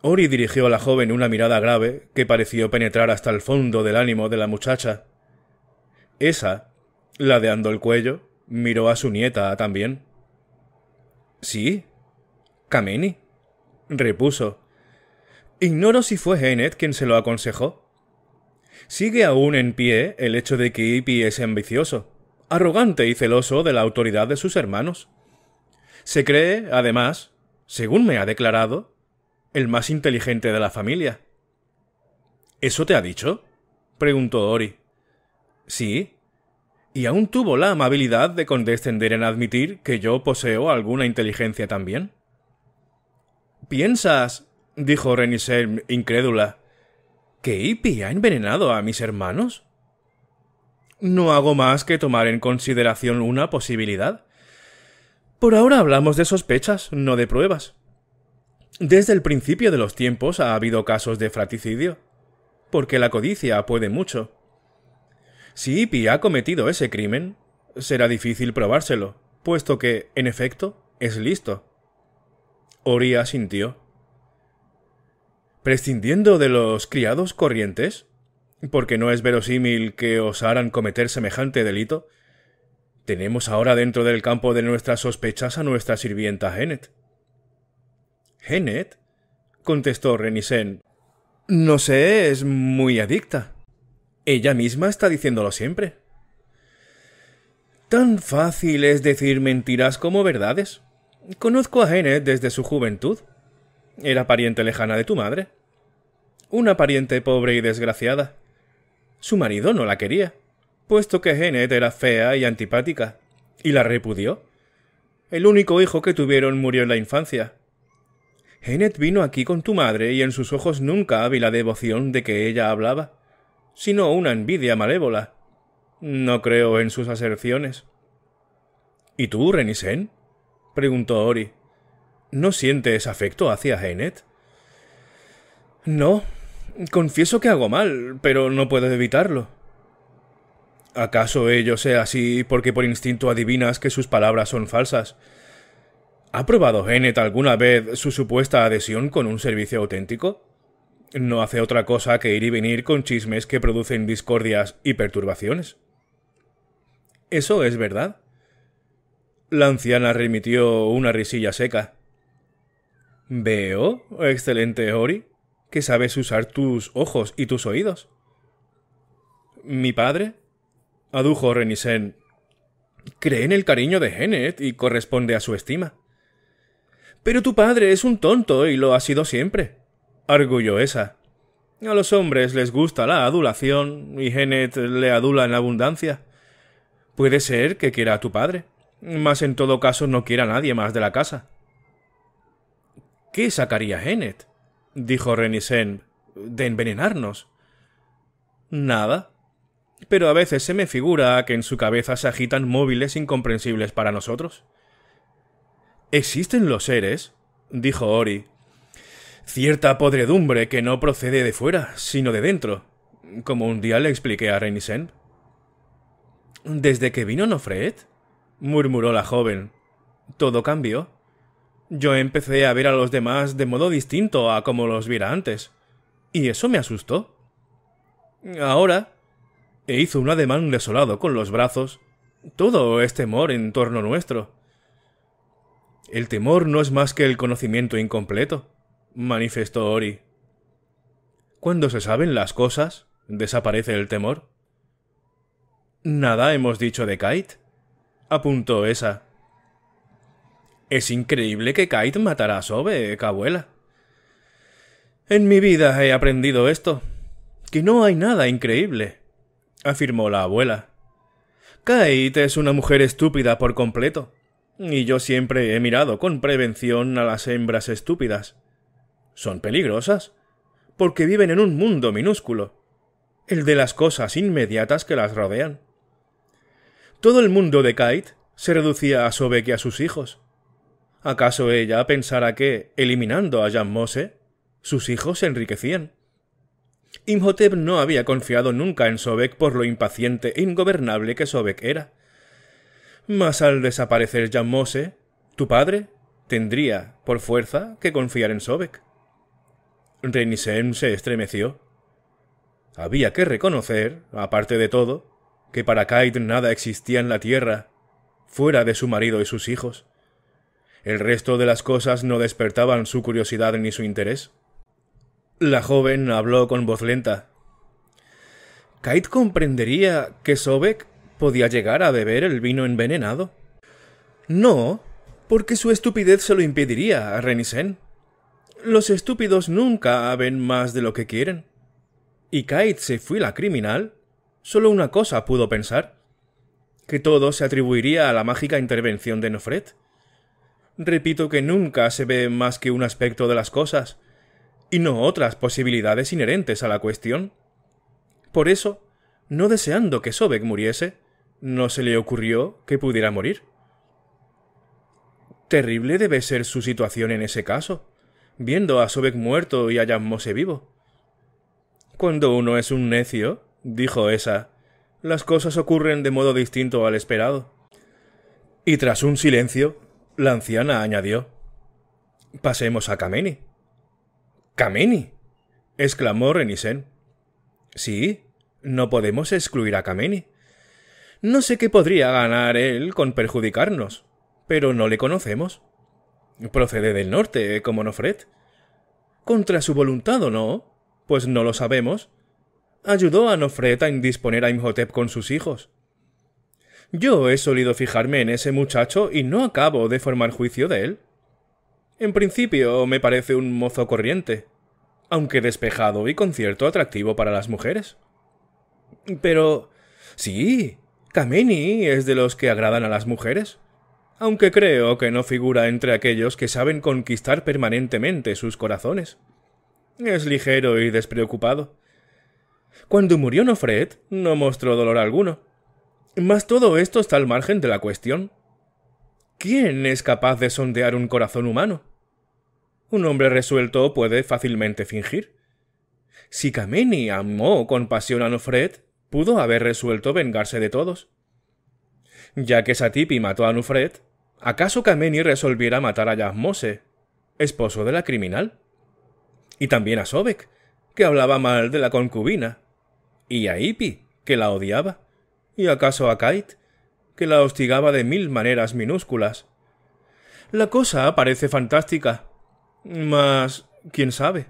Ori dirigió a la joven una mirada grave que pareció penetrar hasta el fondo del ánimo de la muchacha. Esa, ladeando el cuello, miró a su nieta también. Sí, Kameni, repuso. Ignoro si fue Henet quien se lo aconsejó. Sigue aún en pie el hecho de que Ipi es ambicioso arrogante y celoso de la autoridad de sus hermanos. Se cree, además, según me ha declarado, el más inteligente de la familia. ¿Eso te ha dicho? preguntó Ori. Sí. Y aún tuvo la amabilidad de condescender en admitir que yo poseo alguna inteligencia también. ¿Piensas, dijo Renisel incrédula, que Ipi ha envenenado a mis hermanos? no hago más que tomar en consideración una posibilidad. Por ahora hablamos de sospechas, no de pruebas. Desde el principio de los tiempos ha habido casos de fratricidio, porque la codicia puede mucho. Si Ipi ha cometido ese crimen, será difícil probárselo, puesto que, en efecto, es listo. Oria sintió. Prescindiendo de los criados corrientes, porque no es verosímil que osaran cometer semejante delito, tenemos ahora dentro del campo de nuestras sospechas a nuestra sirvienta Henet. Henet, contestó Renisen. No sé, es muy adicta. Ella misma está diciéndolo siempre. Tan fácil es decir mentiras como verdades. Conozco a Henet desde su juventud. Era pariente lejana de tu madre. Una pariente pobre y desgraciada su marido no la quería, puesto que Hennet era fea y antipática, y la repudió. El único hijo que tuvieron murió en la infancia. Hennet vino aquí con tu madre y en sus ojos nunca vi la devoción de que ella hablaba, sino una envidia malévola. No creo en sus aserciones. ¿Y tú, Renisen? preguntó Ori. ¿No sientes afecto hacia Hennet? No, Confieso que hago mal, pero no puedo evitarlo. ¿Acaso ello sea así porque por instinto adivinas que sus palabras son falsas? ¿Ha probado Genet alguna vez su supuesta adhesión con un servicio auténtico? No hace otra cosa que ir y venir con chismes que producen discordias y perturbaciones. ¿Eso es verdad? La anciana remitió una risilla seca. Veo, excelente Ori, que sabes usar tus ojos y tus oídos. ¿Mi padre? adujo Renisen. Cree en el cariño de Genet y corresponde a su estima. Pero tu padre es un tonto y lo ha sido siempre, arguyó esa. A los hombres les gusta la adulación y Genet le adula en abundancia. Puede ser que quiera a tu padre, mas en todo caso no quiera a nadie más de la casa. ¿Qué sacaría Genet? dijo Renisen, de envenenarnos. Nada. Pero a veces se me figura que en su cabeza se agitan móviles incomprensibles para nosotros. ¿Existen los seres? dijo Ori. Cierta podredumbre que no procede de fuera, sino de dentro, como un día le expliqué a Renisen. ¿Desde que vino Nofred? murmuró la joven. Todo cambió. Yo empecé a ver a los demás de modo distinto a como los viera antes, y eso me asustó. Ahora, e hizo un ademán desolado con los brazos, todo es temor en torno nuestro. El temor no es más que el conocimiento incompleto, manifestó Ori. Cuando se saben las cosas, desaparece el temor. Nada hemos dicho de Kite, apuntó esa. Es increíble que Kite matara a Sobe, eh, cabuela. En mi vida he aprendido esto. Que no hay nada increíble, afirmó la abuela. Kate es una mujer estúpida por completo, y yo siempre he mirado con prevención a las hembras estúpidas. Son peligrosas, porque viven en un mundo minúsculo, el de las cosas inmediatas que las rodean. Todo el mundo de Kite se reducía a Sobe y a sus hijos. ¿Acaso ella pensara que, eliminando a Jan Mose, sus hijos se enriquecían? Imhotep no había confiado nunca en Sobek por lo impaciente e ingobernable que Sobek era. Mas al desaparecer Jan Mose, tu padre tendría, por fuerza, que confiar en Sobek. Renisen se estremeció. Había que reconocer, aparte de todo, que para Kaid nada existía en la tierra, fuera de su marido y sus hijos. ¿El resto de las cosas no despertaban su curiosidad ni su interés? La joven habló con voz lenta. ¿Kate comprendería que Sobek podía llegar a beber el vino envenenado? No, porque su estupidez se lo impediría a Renisen. Los estúpidos nunca saben más de lo que quieren. Y Kate se fue la criminal. Solo una cosa pudo pensar: que todo se atribuiría a la mágica intervención de Nofret Repito que nunca se ve más que un aspecto de las cosas, y no otras posibilidades inherentes a la cuestión. Por eso, no deseando que Sobek muriese, no se le ocurrió que pudiera morir. Terrible debe ser su situación en ese caso, viendo a Sobek muerto y a Yamose vivo. Cuando uno es un necio, dijo esa, las cosas ocurren de modo distinto al esperado. Y tras un silencio, la anciana añadió. Pasemos a Kameni. —¿Kameni? exclamó Renisen. Sí, no podemos excluir a Kameni. No sé qué podría ganar él con perjudicarnos, pero no le conocemos. Procede del norte, como Nofret. Contra su voluntad o no, pues no lo sabemos. Ayudó a Nofret a indisponer a Imhotep con sus hijos. Yo he solido fijarme en ese muchacho y no acabo de formar juicio de él. En principio me parece un mozo corriente, aunque despejado y con cierto atractivo para las mujeres. Pero... Sí, Kameni es de los que agradan a las mujeres, aunque creo que no figura entre aquellos que saben conquistar permanentemente sus corazones. Es ligero y despreocupado. Cuando murió Nofred, no mostró dolor alguno, mas todo esto está al margen de la cuestión. ¿Quién es capaz de sondear un corazón humano? Un hombre resuelto puede fácilmente fingir. Si Kameni amó con pasión a Nufred, pudo haber resuelto vengarse de todos. Ya que Satipi mató a Nufred, ¿acaso Kameni resolviera matar a Yasmose, esposo de la criminal? Y también a Sobek, que hablaba mal de la concubina, y a Ipi, que la odiaba y acaso a Kite, que la hostigaba de mil maneras minúsculas. La cosa parece fantástica. Mas. quién sabe.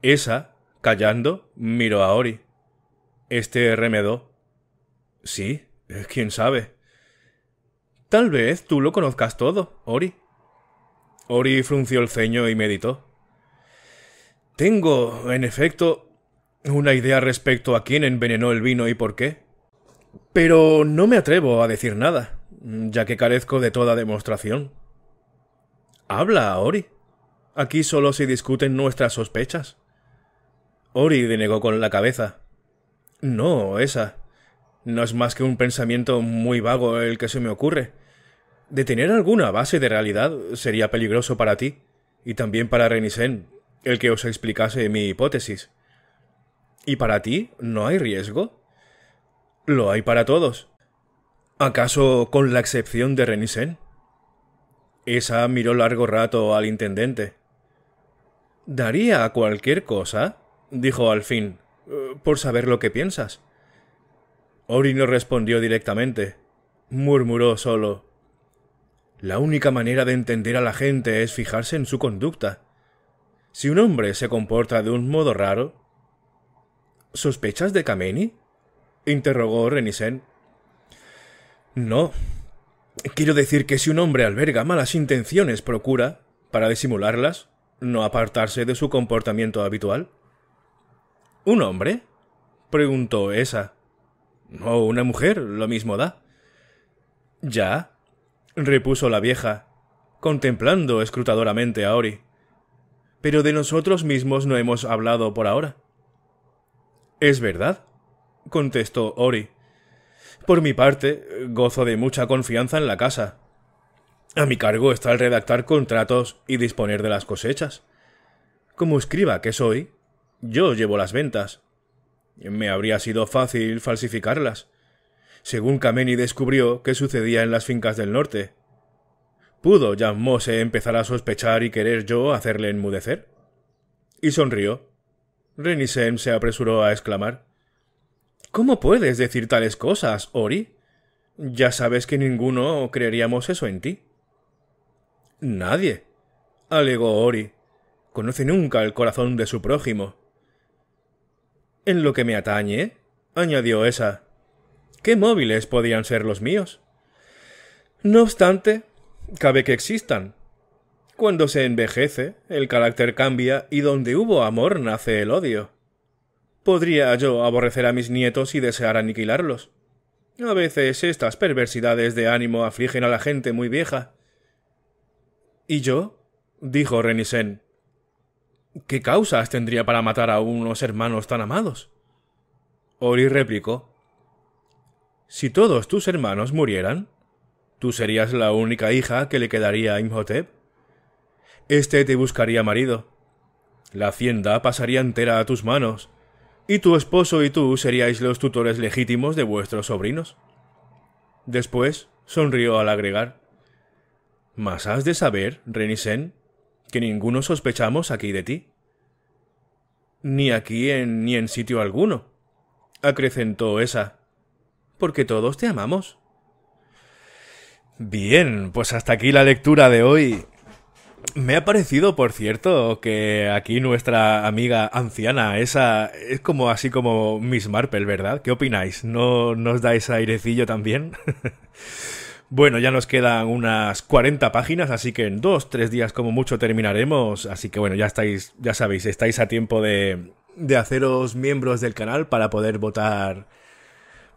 Esa, callando, miró a Ori. Este remedó. Sí, quién sabe. Tal vez tú lo conozcas todo, Ori. Ori frunció el ceño y meditó. Tengo, en efecto, una idea respecto a quién envenenó el vino y por qué. Pero no me atrevo a decir nada, ya que carezco de toda demostración. Habla, Ori. Aquí solo se discuten nuestras sospechas. Ori denegó con la cabeza. No, esa. No es más que un pensamiento muy vago el que se me ocurre. De tener alguna base de realidad sería peligroso para ti, y también para Renisen, el que os explicase mi hipótesis. ¿Y para ti no hay riesgo? Lo hay para todos. ¿Acaso con la excepción de Renisen? Esa miró largo rato al intendente. Daría a cualquier cosa, dijo al fin, eh, por saber lo que piensas. Ori no respondió directamente. Murmuró solo. La única manera de entender a la gente es fijarse en su conducta. Si un hombre se comporta de un modo raro... ¿Sospechas de Kameni? interrogó Renisen. No. Quiero decir que si un hombre alberga malas intenciones, procura, para disimularlas, no apartarse de su comportamiento habitual. ¿Un hombre? preguntó esa. No, una mujer, lo mismo da. Ya, repuso la vieja, contemplando escrutadoramente a Ori. Pero de nosotros mismos no hemos hablado por ahora. ¿Es verdad? contestó Ori. Por mi parte, gozo de mucha confianza en la casa. A mi cargo está el redactar contratos y disponer de las cosechas. Como escriba que soy, yo llevo las ventas. Me habría sido fácil falsificarlas, según Kameni descubrió qué sucedía en las fincas del norte. ¿Pudo Jan Mose empezar a sospechar y querer yo hacerle enmudecer? Y sonrió. Renisem se apresuró a exclamar. ¿Cómo puedes decir tales cosas, Ori? Ya sabes que ninguno creeríamos eso en ti. Nadie, alegó Ori. Conoce nunca el corazón de su prójimo. En lo que me atañe, añadió esa, ¿qué móviles podían ser los míos? No obstante, cabe que existan. Cuando se envejece, el carácter cambia y donde hubo amor nace el odio. ¿Podría yo aborrecer a mis nietos y desear aniquilarlos? A veces estas perversidades de ánimo afligen a la gente muy vieja. ¿Y yo? dijo Renisen. ¿Qué causas tendría para matar a unos hermanos tan amados? Ori replicó. Si todos tus hermanos murieran, tú serías la única hija que le quedaría a Imhotep. Este te buscaría marido. La hacienda pasaría entera a tus manos y tu esposo y tú seríais los tutores legítimos de vuestros sobrinos. Después sonrió al agregar Mas has de saber, Renisen, que ninguno sospechamos aquí de ti. Ni aquí en, ni en sitio alguno, acrecentó esa, porque todos te amamos. Bien, pues hasta aquí la lectura de hoy. Me ha parecido, por cierto, que aquí nuestra amiga anciana, esa es como así como Miss Marple, ¿verdad? ¿Qué opináis? ¿No nos da ese airecillo también? (laughs) Bueno, ya nos quedan unas 40 páginas, así que en dos, tres días como mucho terminaremos. Así que bueno, ya estáis, ya sabéis, estáis a tiempo de, de haceros miembros del canal para poder votar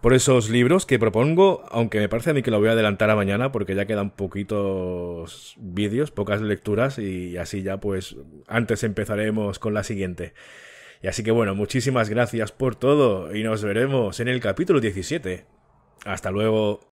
por esos libros que propongo, aunque me parece a mí que lo voy a adelantar a mañana porque ya quedan poquitos vídeos, pocas lecturas y así ya pues antes empezaremos con la siguiente. Y así que bueno, muchísimas gracias por todo y nos veremos en el capítulo 17. Hasta luego.